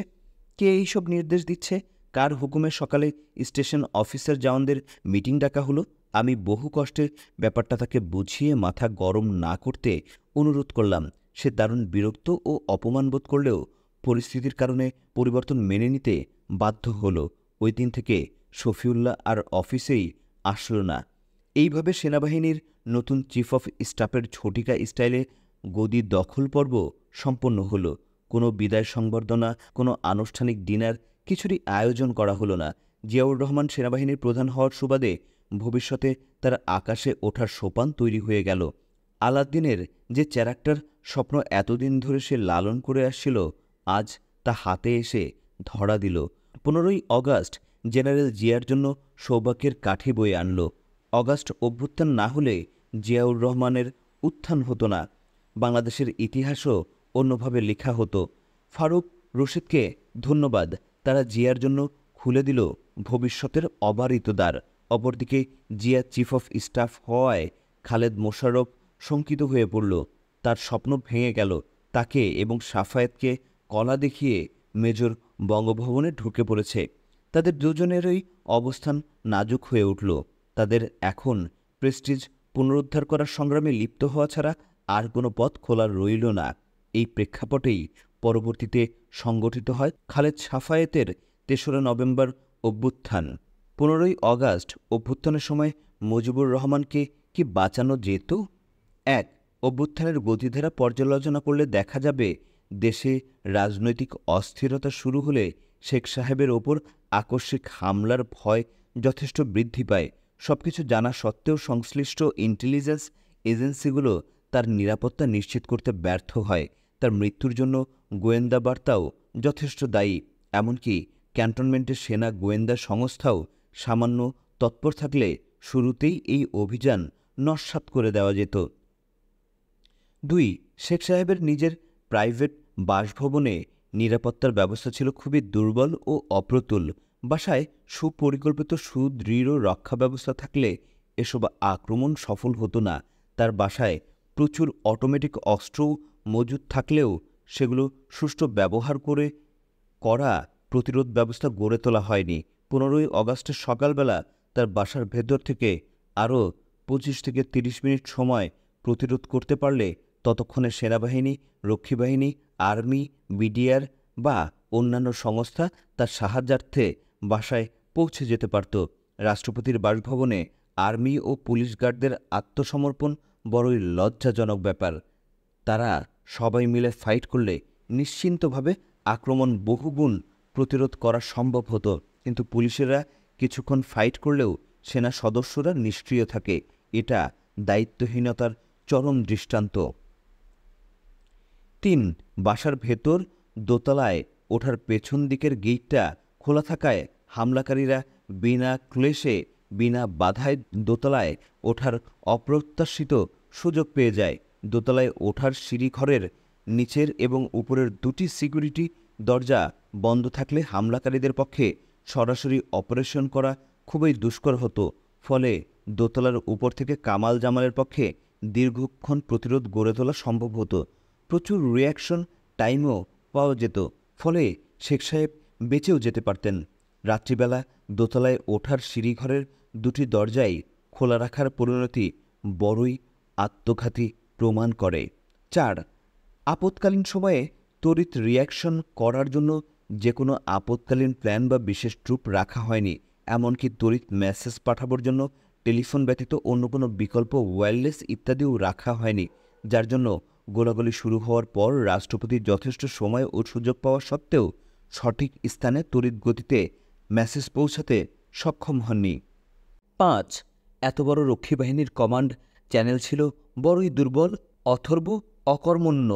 কে এইসব নির্দেশ দিচ্ছে কার হুকুমে সকালে স্টেশন অফিসার জাওয়ানদের মিটিং ডাকা হলো আমি বহু কষ্টে ব্যাপারটা তাকে বুঝিয়ে মাথা গরম না করতে অনুরোধ করলাম সে দারুণ বিরক্ত ও অপমান বোধ করলেও পরিস্থিতির কারণে পরিবর্তন মেনে নিতে বাধ্য হল ওই দিন থেকে শফিউল্লাহ আর অফিসেই আসল না এইভাবে সেনাবাহিনীর নতুন চিফ অফ স্টাফের ঝটিকা স্টাইলে গদি দখল পর্ব সম্পন্ন হলো কোনো বিদায় সংবর্ধনা কোনো আনুষ্ঠানিক ডিনার কিছুরই আয়োজন করা হলো না জিয়াউর রহমান সেনাবাহিনীর প্রধান হওয়ার সুবাদে ভবিষ্যতে তার আকাশে ওঠার সোপান তৈরি হয়ে গেল আলাদ্দিনের যে চ্যারাক্টার স্বপ্ন এতদিন ধরে সে লালন করে আসছিল আজ তা হাতে এসে ধরা দিল পনেরোই অগাস্ট জেনারেল জিয়ার জন্য সৌভাগ্যের কাঠি বয়ে আনল অগাস্ট অভ্যুত্থান না হলে জিয়াউর রহমানের উত্থান হতো না বাংলাদেশের ইতিহাসও অন্যভাবে লেখা হতো ফারুক রশিদকে ধন্যবাদ তারা জিয়ার জন্য খুলে দিল ভবিষ্যতের অবারিত দ্বার অপরদিকে জিয়া চিফ অফ স্টাফ হওয়ায় খালেদ মোশারফ শঙ্কিত হয়ে পড়ল তার স্বপ্ন ভেঙে গেল তাকে এবং সাফায়েতকে কলা দেখিয়ে মেজর বঙ্গভবনে ঢুকে পড়েছে তাদের দুজনেরই অবস্থান নাজুক হয়ে উঠল তাদের এখন প্রেস্টিজ পুনরুদ্ধার করার সংগ্রামে লিপ্ত হওয়া ছাড়া আর কোনো পথ খোলা রইল না এই প্রেক্ষাপটেই পরবর্তীতে সংগঠিত হয় খালেদ সাফায়েতের তেসরা নভেম্বর অভ্যুত্থান পনেরোই অগাস্ট অভ্যুত্থানের সময় মুজিবুর রহমানকে কি বাঁচানো যেত এক অভ্যুত্থানের গতিধারা পর্যালোচনা করলে দেখা যাবে দেশে রাজনৈতিক অস্থিরতা শুরু হলে শেখ সাহেবের ওপর আকস্মিক হামলার ভয় যথেষ্ট বৃদ্ধি পায় সবকিছু জানা সত্ত্বেও সংশ্লিষ্ট ইন্টেলিজেন্স এজেন্সিগুলো তার নিরাপত্তা নিশ্চিত করতে ব্যর্থ হয় তার মৃত্যুর জন্য গোয়েন্দা বার্তাও যথেষ্ট দায়ী এমনকি ক্যান্টনমেন্টের সেনা গোয়েন্দা সংস্থাও সামান্য তৎপর থাকলে শুরুতেই এই অভিযান নস্বাত করে দেওয়া যেত দুই শেখ সাহেবের নিজের প্রাইভেট বাসভবনে নিরাপত্তার ব্যবস্থা ছিল খুবই দুর্বল ও অপ্রতুল বাসায় সুপরিকল্পিত সুদৃঢ় রক্ষা ব্যবস্থা থাকলে এসব আক্রমণ সফল হতো না তার বাসায় প্রচুর অটোমেটিক অস্ত্র মজুদ থাকলেও সেগুলো সুষ্ঠু ব্যবহার করে করা প্রতিরোধ ব্যবস্থা গড়ে তোলা হয়নি পনেরোই অগাস্টের সকালবেলা তার বাসার ভেতর থেকে আরও পঁচিশ থেকে ৩০ মিনিট সময় প্রতিরোধ করতে পারলে ততক্ষণে সেনাবাহিনী রক্ষীবাহিনী আর্মি বিডিআর বা অন্যান্য সংস্থা তার সাহায্যার্থে বাসায় পৌঁছে যেতে পারত রাষ্ট্রপতির বাসভবনে আর্মি ও পুলিশ গার্ডদের আত্মসমর্পণ বড়ই লজ্জাজনক ব্যাপার তারা সবাই মিলে ফাইট করলে নিশ্চিন্তভাবে আক্রমণ বহুগুণ প্রতিরোধ করা সম্ভব হতো কিন্তু পুলিশেরা কিছুক্ষণ ফাইট করলেও সেনা সদস্যরা নিষ্ক্রিয় থাকে এটা দায়িত্বহীনতার চরম দৃষ্টান্ত তিন বাসার ভেতর দোতলায় ওঠার পেছন দিকের গেটটা খোলা থাকায় হামলাকারীরা বিনা ক্লেশে বিনা বাধায় দোতলায় ওঠার অপ্রত্যাশিত সুযোগ পেয়ে যায় দোতলায় ওঠার সিঁড়ি ঘরের নিচের এবং উপরের দুটি সিকিউরিটি দরজা বন্ধ থাকলে হামলাকারীদের পক্ষে সরাসরি অপারেশন করা খুবই দুষ্কর হতো ফলে দোতলার উপর থেকে কামাল জামালের পক্ষে দীর্ঘক্ষণ প্রতিরোধ গড়ে তোলা সম্ভব হতো প্রচুর রিয়াকশন টাইমও পাওয়া যেত ফলে শেখ সাহেব বেঁচেও যেতে পারতেন রাত্রিবেলা দোতলায় ওঠার সিঁড়িঘরের দুটি দরজাই খোলা রাখার পরিণতি বড়ই আত্মঘাতী প্রমাণ করে চার আপৎকালীন সময়ে তড়িৎ রিয়াকশন করার জন্য যে কোনো আপৎকালীন প্ল্যান বা বিশেষ ট্রুপ রাখা হয়নি এমনকি তড়িৎ মেসেজ পাঠাবার জন্য টেলিফোন ব্যতীত অন্য কোনো বিকল্প ওয়্যারলেস ইত্যাদিও রাখা হয়নি যার জন্য গোলাগুলি শুরু হওয়ার পর রাষ্ট্রপতি যথেষ্ট সময় ও সুযোগ পাওয়া সত্ত্বেও সঠিক স্থানে তড়িৎ গতিতে মেসেজ পৌঁছাতে সক্ষম হননি পাঁচ এত বড় রক্ষী বাহিনীর কমান্ড চ্যানেল ছিল বড়ই দুর্বল অথর্ব অকর্মণ্য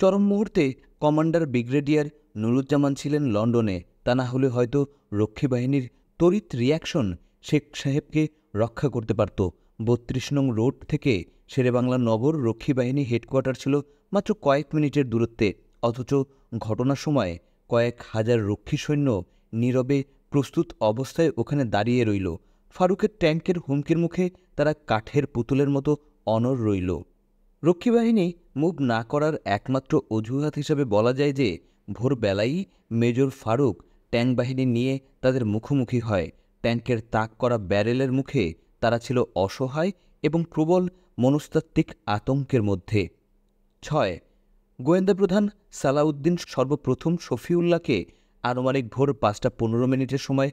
চরম মুহূর্তে কমান্ডার ব্রিগেডিয়ার নুরুজ্জামান ছিলেন লন্ডনে তা না হলে হয়তো রক্ষী বাহিনীর তড়িৎ রিয়াকশন শেখ সাহেবকে রক্ষা করতে পারত বত্রিশ নং রোড থেকে শেরেবাংলা নগর রক্ষী বাহিনী হেডকোয়ার্টার ছিল মাত্র কয়েক মিনিটের দূরত্বে অথচ ঘটনার সময় কয়েক হাজার রক্ষী সৈন্য নীরবে প্রস্তুত অবস্থায় ওখানে দাঁড়িয়ে রইল ফারুকের ট্যাঙ্কের হুমকির মুখে তারা কাঠের পুতুলের মতো অনর রইল রক্ষীবাহিনী মুখ না করার একমাত্র অজুহাত হিসেবে বলা যায় যে ভোরবেলাই মেজর ফারুক ট্যাঙ্ক বাহিনী নিয়ে তাদের মুখোমুখি হয় ট্যাঙ্কের তাক করা ব্যারেলের মুখে তারা ছিল অসহায় এবং প্রবল মনস্তাত্ত্বিক আতঙ্কের মধ্যে ছয় গোয়েন্দা প্রধান সালাউদ্দিন সর্বপ্রথম শফিউল্লাহকে আনুমানিক ভোর পাঁচটা পনেরো মিনিটের সময়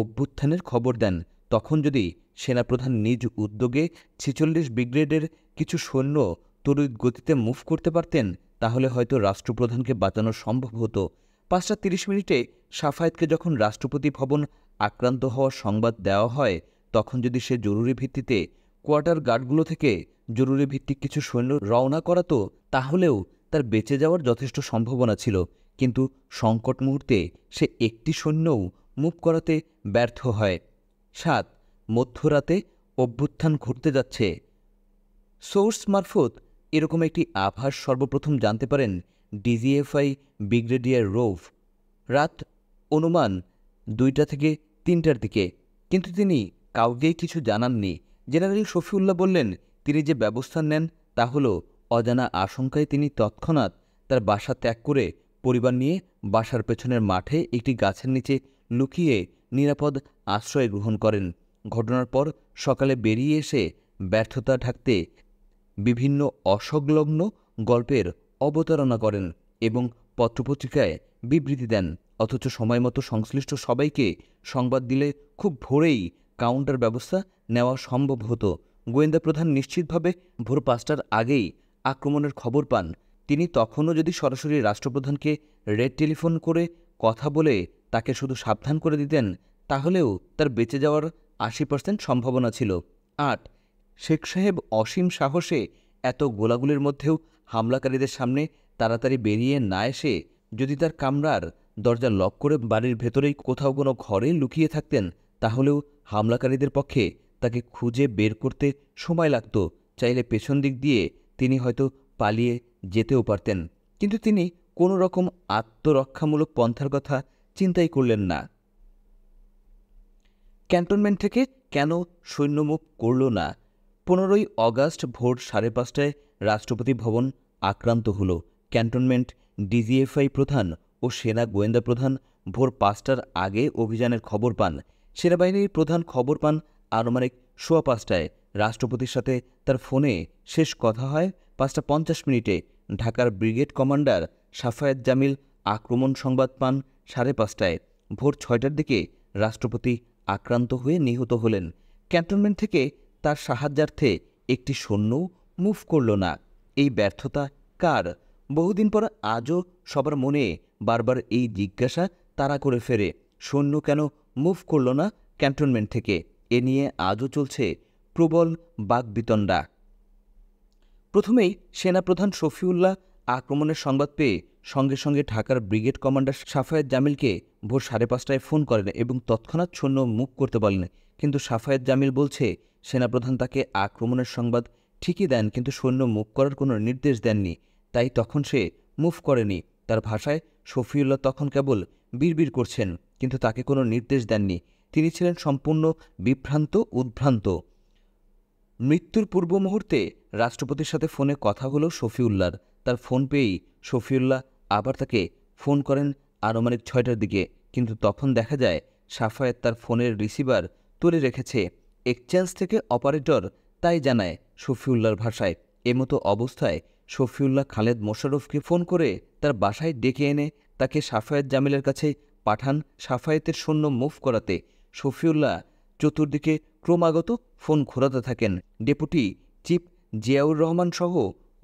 অভ্যুত্থানের খবর দেন তখন যদি সেনাপ্রধান নিজ উদ্যোগে ছেচল্লিশ ব্রিগেডের কিছু সৈন্য তড়িৎ গতিতে মুভ করতে পারতেন তাহলে হয়তো রাষ্ট্রপ্রধানকে বাঁচানো সম্ভব হতো পাঁচটা তিরিশ মিনিটে সাফায়েতকে যখন রাষ্ট্রপতি ভবন আক্রান্ত হওয়ার সংবাদ দেওয়া হয় তখন যদি সে জরুরি ভিত্তিতে কোয়ার্টার গার্ডগুলো থেকে জরুরি ভিত্তিক কিছু সৈন্য রওনা করাতো তাহলেও তার বেঁচে যাওয়ার যথেষ্ট সম্ভাবনা ছিল কিন্তু সংকট মুহূর্তে সে একটি সৈন্যও মুখ করাতে ব্যর্থ হয় সাত মধ্যরাতে অভ্যুত্থান ঘটতে যাচ্ছে সোর্স মারফত এরকম একটি আভাস সর্বপ্রথম জানতে পারেন ডিজিএফআই ব্রিগেডিয়ার রোভ রাত অনুমান দুইটা থেকে তিনটার দিকে কিন্তু তিনি কাউকেই কিছু জানাননি জেনারেল শফিউল্লাহ বললেন তিনি যে ব্যবস্থা নেন তা হলো অজানা আশঙ্কায় তিনি তৎক্ষণাৎ তার বাসা ত্যাগ করে পরিবার নিয়ে বাসার পেছনের মাঠে একটি গাছের নিচে লুকিয়ে নিরাপদ আশ্রয় গ্রহণ করেন ঘটনার পর সকালে বেরিয়ে এসে ব্যর্থতা ঢাকতে বিভিন্ন অসংলগ্ন গল্পের অবতারণা করেন এবং পত্রপত্রিকায় বিবৃতি দেন অথচ সময় মতো সংশ্লিষ্ট সবাইকে সংবাদ দিলে খুব ভোরেই কাউন্টার ব্যবস্থা নেওয়া সম্ভব হতো গোয়েন্দা প্রধান নিশ্চিতভাবে ভোর পাঁচটার আগেই আক্রমণের খবর পান তিনি তখনও যদি সরাসরি রাষ্ট্রপ্রধানকে রেড টেলিফোন করে কথা বলে তাকে শুধু সাবধান করে দিতেন তাহলেও তার বেঁচে যাওয়ার আশি পার্সেন্ট সম্ভাবনা ছিল আট শেখ সাহেব অসীম সাহসে এত গোলাগুলির মধ্যেও হামলাকারীদের সামনে তাড়াতাড়ি বেরিয়ে না এসে যদি তার কামরার দরজা লক করে বাড়ির ভেতরেই কোথাও কোনো ঘরে লুকিয়ে থাকতেন তাহলেও হামলাকারীদের পক্ষে তাকে খুঁজে বের করতে সময় লাগত চাইলে পেছন দিক দিয়ে তিনি হয়তো পালিয়ে যেতেও পারতেন কিন্তু তিনি কোনো রকম আত্মরক্ষামূলক পন্থার কথা চিন্তাই করলেন না ক্যান্টনমেন্ট থেকে কেন সৈন্যমুখ করল না পনেরোই অগাস্ট ভোর সাড়ে পাঁচটায় রাষ্ট্রপতি ভবন আক্রান্ত হল ক্যান্টনমেন্ট ডিজিএফআই প্রধান ও সেনা গোয়েন্দা প্রধান ভোর পাঁচটার আগে অভিযানের খবর পান সেনাবাহিনীর প্রধান খবর পান আনুমানিক সোয়া পাঁচটায় রাষ্ট্রপতির সাথে তার ফোনে শেষ কথা হয় পাঁচটা পঞ্চাশ মিনিটে ঢাকার ব্রিগেড কমান্ডার সাফায়েত জামিল আক্রমণ সংবাদ পান সাড়ে পাঁচটায় ভোর ছয়টার দিকে রাষ্ট্রপতি আক্রান্ত হয়ে নিহত হলেন ক্যান্টনমেন্ট থেকে তার সাহায্যার্থে একটি সৈন্য মুভ করল না এই ব্যর্থতা কার বহুদিন পর আজও সবার মনে বারবার এই জিজ্ঞাসা তারা করে ফেরে সৈন্য কেন মুভ করল না ক্যান্টনমেন্ট থেকে এ নিয়ে আজও চলছে প্রবল বাকবিতণ্ডা প্রথমেই সেনাপ্রধান শফিউল্লাহ আক্রমণের সংবাদ পেয়ে সঙ্গে সঙ্গে ঢাকার ব্রিগেড কমান্ডার সাফায়েত জামিলকে ভোর সাড়ে পাঁচটায় ফোন করেন এবং তৎক্ষণাৎ সৈন্য মুখ করতে বলেন কিন্তু সাফায়েত জামিল বলছে সেনাপ্রধান তাকে আক্রমণের সংবাদ ঠিকই দেন কিন্তু সৈন্য মুখ করার কোনো নির্দেশ দেননি তাই তখন সে মুভ করেনি তার ভাষায় শফিউল্লাহ তখন কেবল বিড়বিড় করছেন কিন্তু তাকে কোনো নির্দেশ দেননি তিনি ছিলেন সম্পূর্ণ বিভ্রান্ত উদ্ভ্রান্ত মৃত্যুর পূর্ব মুহূর্তে রাষ্ট্রপতির সাথে ফোনে কথা হলো শফিউল্লার তার ফোন পেয়েই শফিউল্লাহ আবার তাকে ফোন করেন আনুমানিক ছয়টার দিকে কিন্তু তখন দেখা যায় সাফায়াত তার ফোনের রিসিভার তুলে রেখেছে এক্সচেঞ্জ থেকে অপারেটর তাই জানায় শফিউল্লার ভাষায় এমতো অবস্থায় শফিউল্লাহ খালেদ মোশারফকে ফোন করে তার বাসায় ডেকে এনে তাকে সাফায়েত জামিলের কাছে পাঠান সাফায়েতের সৈন্য মুফ করাতে শফিউল্লাহ চতুর্দিকে ক্রমাগত ফোন ঘোরাতে থাকেন ডেপুটি চিফ জিয়াউর রহমান সহ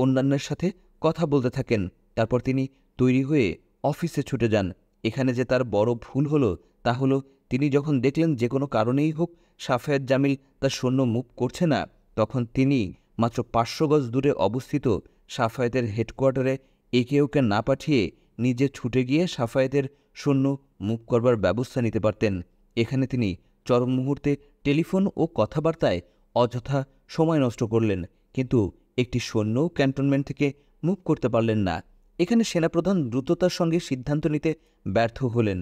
অন্যান্যের সাথে কথা বলতে থাকেন তারপর তিনি তৈরি হয়ে অফিসে ছুটে যান এখানে যে তার বড় ভুল হলো তা হলো তিনি যখন দেখলেন যে কোনো কারণেই হোক সাফায়াত জামিল তার সৈন্য মুভ করছে না তখন তিনি মাত্র পাঁচশো গজ দূরে অবস্থিত সাফায়েতের হেডকোয়ার্টারে একে ওকে না পাঠিয়ে নিজে ছুটে গিয়ে সাফায়েতের সৈন্য মুখ করবার ব্যবস্থা নিতে পারতেন এখানে তিনি চরম মুহূর্তে টেলিফোন ও কথাবার্তায় অযথা সময় নষ্ট করলেন কিন্তু একটি সৈন্য ক্যান্টনমেন্ট থেকে মুভ করতে পারলেন না এখানে সেনাপ্রধান দ্রুততার সঙ্গে সিদ্ধান্ত নিতে ব্যর্থ হলেন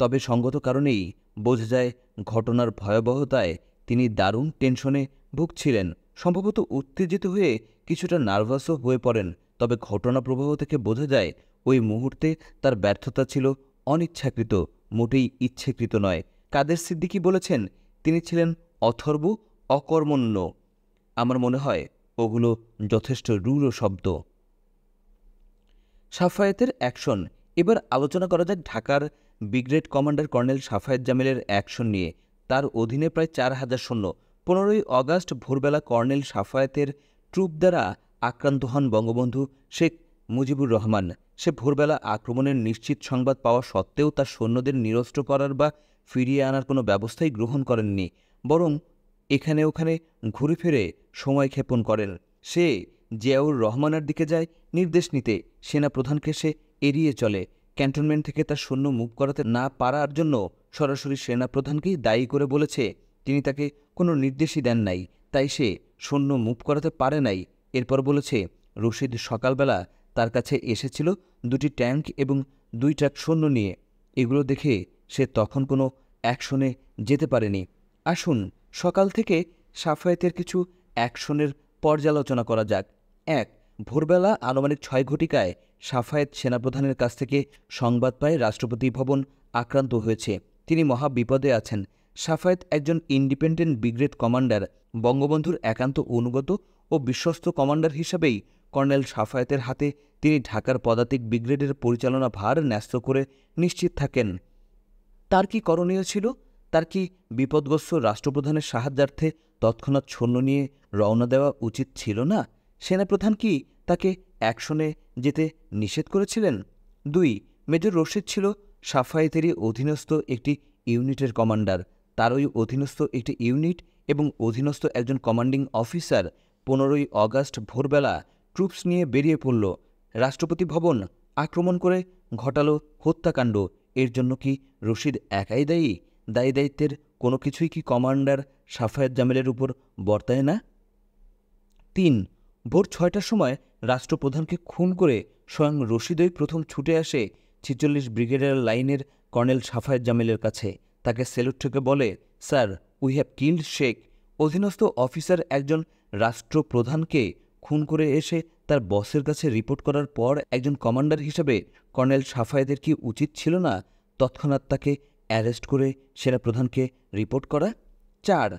তবে সঙ্গত কারণেই বোঝা যায় ঘটনার ভয়াবহতায় তিনি দারুণ টেনশনে ভুগছিলেন সম্ভবত উত্তেজিত হয়ে কিছুটা নার্ভাসও হয়ে পড়েন তবে ঘটনা প্রবাহ থেকে বোঝা যায় ওই মুহূর্তে তার ব্যর্থতা ছিল অনিচ্ছাকৃত মোটেই ইচ্ছেকৃত নয় কাদের সিদ্দিকি বলেছেন তিনি ছিলেন অথর্ব অকর্মণ্য আমার মনে হয় ওগুলো যথেষ্ট রূঢ় শব্দ সাফায়েতের অ্যাকশন এবার আলোচনা করা যাক ঢাকার ব্রিগেড কমান্ডার কর্নেল সাফায়েত জামিলের অ্যাকশন নিয়ে তার অধীনে প্রায় চার হাজার সৈন্য পনেরোই অগাস্ট ভোরবেলা কর্নেল সাফায়েতের ট্রুপ দ্বারা আক্রান্ত হন বঙ্গবন্ধু শেখ মুজিবুর রহমান সে ভোরবেলা আক্রমণের নিশ্চিত সংবাদ পাওয়া সত্ত্বেও তার সৈন্যদের নিরস্ত্র করার বা ফিরিয়ে আনার কোনো ব্যবস্থাই গ্রহণ করেননি বরং এখানে ওখানে ঘুরে ফিরে সময় ক্ষেপণ করেন সে জিয়াউর রহমানের দিকে যায় নির্দেশ নিতে সেনা প্রধানকে সে এড়িয়ে চলে ক্যান্টনমেন্ট থেকে তার সৈন্য মুখ করাতে না পারার জন্য সরাসরি সেনা প্রধানকেই দায়ী করে বলেছে তিনি তাকে কোনো নির্দেশই দেন নাই তাই সে সৈন্য মুভ করাতে পারে নাই এরপর বলেছে রশিদ সকালবেলা তার কাছে এসেছিল দুটি ট্যাঙ্ক এবং দুই ট্রাক সৈন্য নিয়ে এগুলো দেখে সে তখন কোনো অ্যাকশনে যেতে পারেনি আসুন সকাল থেকে সাফায়েতের কিছু অ্যাকশনের পর্যালোচনা করা যাক এক ভোরবেলা আনুমানিক ছয় ঘটিকায় সাফায়েত সেনাপ্রধানের কাছ থেকে সংবাদ পায় রাষ্ট্রপতি ভবন আক্রান্ত হয়েছে তিনি মহা বিপদে আছেন সাফায়েত একজন ইন্ডিপেন্ডেন্ট ব্রিগেড কমান্ডার বঙ্গবন্ধুর একান্ত অনুগত ও বিশ্বস্ত কমান্ডার হিসাবেই কর্নেল সাফায়েতের হাতে তিনি ঢাকার পদাতিক ব্রিগেডের পরিচালনা ভার ন্যস্ত করে নিশ্চিত থাকেন তার কি করণীয় ছিল তার কি বিপদগ্রস্ত রাষ্ট্রপ্রধানের সাহায্যার্থে তৎক্ষণাৎ সৈন্য নিয়ে রওনা দেওয়া উচিত ছিল না সেনাপ্রধান কি তাকে অ্যাকশনে যেতে নিষেধ করেছিলেন দুই মেজর রশিদ ছিল সাফায়েতেরই অধীনস্থ একটি ইউনিটের কমান্ডার তারই অধীনস্থ একটি ইউনিট এবং অধীনস্থ একজন কমান্ডিং অফিসার পনেরোই অগাস্ট ভোরবেলা ট্রুপস নিয়ে বেরিয়ে পড়ল রাষ্ট্রপতি ভবন আক্রমণ করে ঘটালো হত্যাকাণ্ড এর জন্য কি রশিদ একাই দায়ী দায়ী দায়িত্বের কোনো কিছুই কি কমান্ডার সাফায়াত জামেলের উপর বর্তায় না তিন ভোর ছয়টার সময় রাষ্ট্রপ্রধানকে খুন করে স্বয়ং রশিদই প্রথম ছুটে আসে ছিচল্লিশ ব্রিগেডের লাইনের কর্নেল সাফায়েত জামিলের কাছে তাকে সেলুট থেকে বলে sir we have killed Sheikh অধীনস্থ অফিসার একজন রাষ্ট্রপ্রধানকে খুন করে এসে তার বসের কাছে রিপোর্ট করার পর একজন কমান্ডার হিসেবে কর্নেল সাফায়েদের কি উচিত ছিল না তৎক্ষণাৎ তাকে অ্যারেস্ট করে প্রধানকে রিপোর্ট করা চার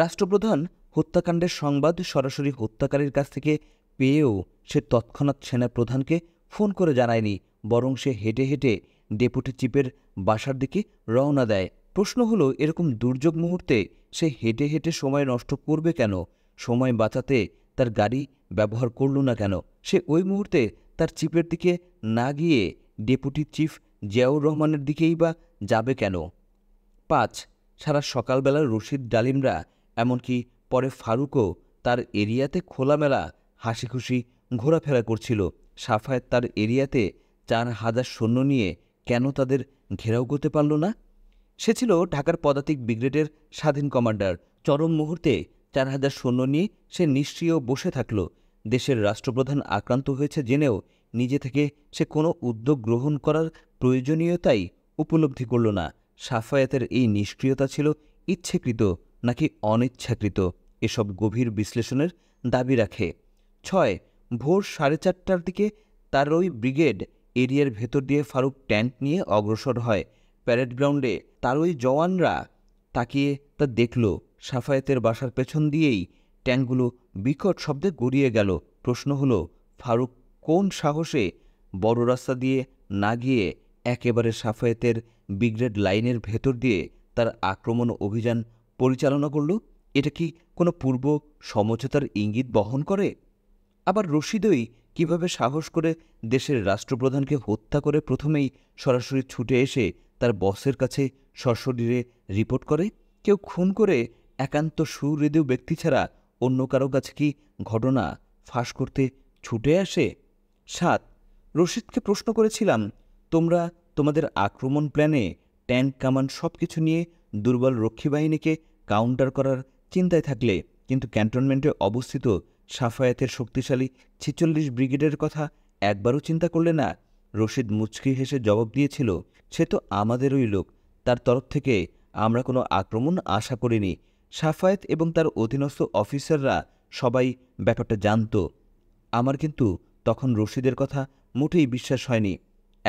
রাষ্ট্রপ্রধান হত্যাকাণ্ডের সংবাদ সরাসরি হত্যাকারীর কাছ থেকে পেয়েও সে তৎক্ষণাৎ সেনা প্রধানকে ফোন করে জানায়নি বরং সে হেঁটে হেঁটে ডেপুটি চিপের বাসার দিকে রওনা দেয় প্রশ্ন হলো এরকম দুর্যোগ মুহূর্তে সে হেঁটে হেঁটে সময় নষ্ট করবে কেন সময় বাঁচাতে তার গাড়ি ব্যবহার করল না কেন সে ওই মুহূর্তে তার চিপের দিকে না গিয়ে ডেপুটি চিফ জিয়াউর রহমানের দিকেই বা যাবে কেন পাঁচ সারা সকালবেলা রশিদ ডালিমরা এমনকি পরে ফারুকও তার এরিয়াতে খোলামেলা হাসিখুশি ঘোরাফেরা করছিল সাফায়েত তার এরিয়াতে চার হাজার সৈন্য নিয়ে কেন তাদের ঘেরাও করতে পারল না সে ছিল ঢাকার পদাতিক ব্রিগেডের স্বাধীন কমান্ডার চরম মুহূর্তে চার হাজার সৈন্য নিয়ে সে নিষ্ক্রিয় বসে থাকল দেশের রাষ্ট্রপ্রধান আক্রান্ত হয়েছে জেনেও নিজে থেকে সে কোনো উদ্যোগ গ্রহণ করার প্রয়োজনীয়তাই উপলব্ধি করল না সাফায়াতের এই নিষ্ক্রিয়তা ছিল ইচ্ছেকৃত নাকি অনিচ্ছাকৃত এসব গভীর বিশ্লেষণের দাবি রাখে ছয় ভোর সাড়ে চারটার দিকে তার ওই ব্রিগেড এরিয়ার ভেতর দিয়ে ফারুক ট্যাঙ্ক নিয়ে অগ্রসর হয় প্যারেড গ্রাউন্ডে তার ওই জওয়ানরা তাকিয়ে তা দেখল সাফায়েতের বাসার পেছন দিয়েই ট্যাঙ্কগুলো বিকট শব্দে গড়িয়ে গেল প্রশ্ন হলো ফারুক কোন সাহসে বড় রাস্তা দিয়ে না গিয়ে একেবারে সাফায়েতের ব্রিগেড লাইনের ভেতর দিয়ে তার আক্রমণ অভিযান পরিচালনা করল এটা কি কোনো পূর্ব সমঝোতার ইঙ্গিত বহন করে আবার রশিদই কিভাবে সাহস করে দেশের রাষ্ট্রপ্রধানকে হত্যা করে প্রথমেই সরাসরি ছুটে এসে তার বসের কাছে সরশরীরে রিপোর্ট করে কেউ খুন করে একান্ত সুহৃদয় ব্যক্তি ছাড়া অন্য কারো কাছে কি ঘটনা ফাঁস করতে ছুটে আসে সাত রশিদকে প্রশ্ন করেছিলাম তোমরা তোমাদের আক্রমণ প্ল্যানে ট্যাঙ্ক কামান সব কিছু নিয়ে দুর্বল রক্ষী বাহিনীকে কাউন্টার করার চিন্তায় থাকলে কিন্তু ক্যান্টনমেন্টে অবস্থিত সাফায়াতের শক্তিশালী ছেচল্লিশ ব্রিগেডের কথা একবারও চিন্তা করলে না রশিদ মুচকি হেসে জবাব দিয়েছিল সে তো আমাদেরই লোক তার তরফ থেকে আমরা কোনো আক্রমণ আশা করিনি সাফায়েত এবং তার অধীনস্থ অফিসাররা সবাই ব্যাপারটা জানত আমার কিন্তু তখন রশিদের কথা মোটেই বিশ্বাস হয়নি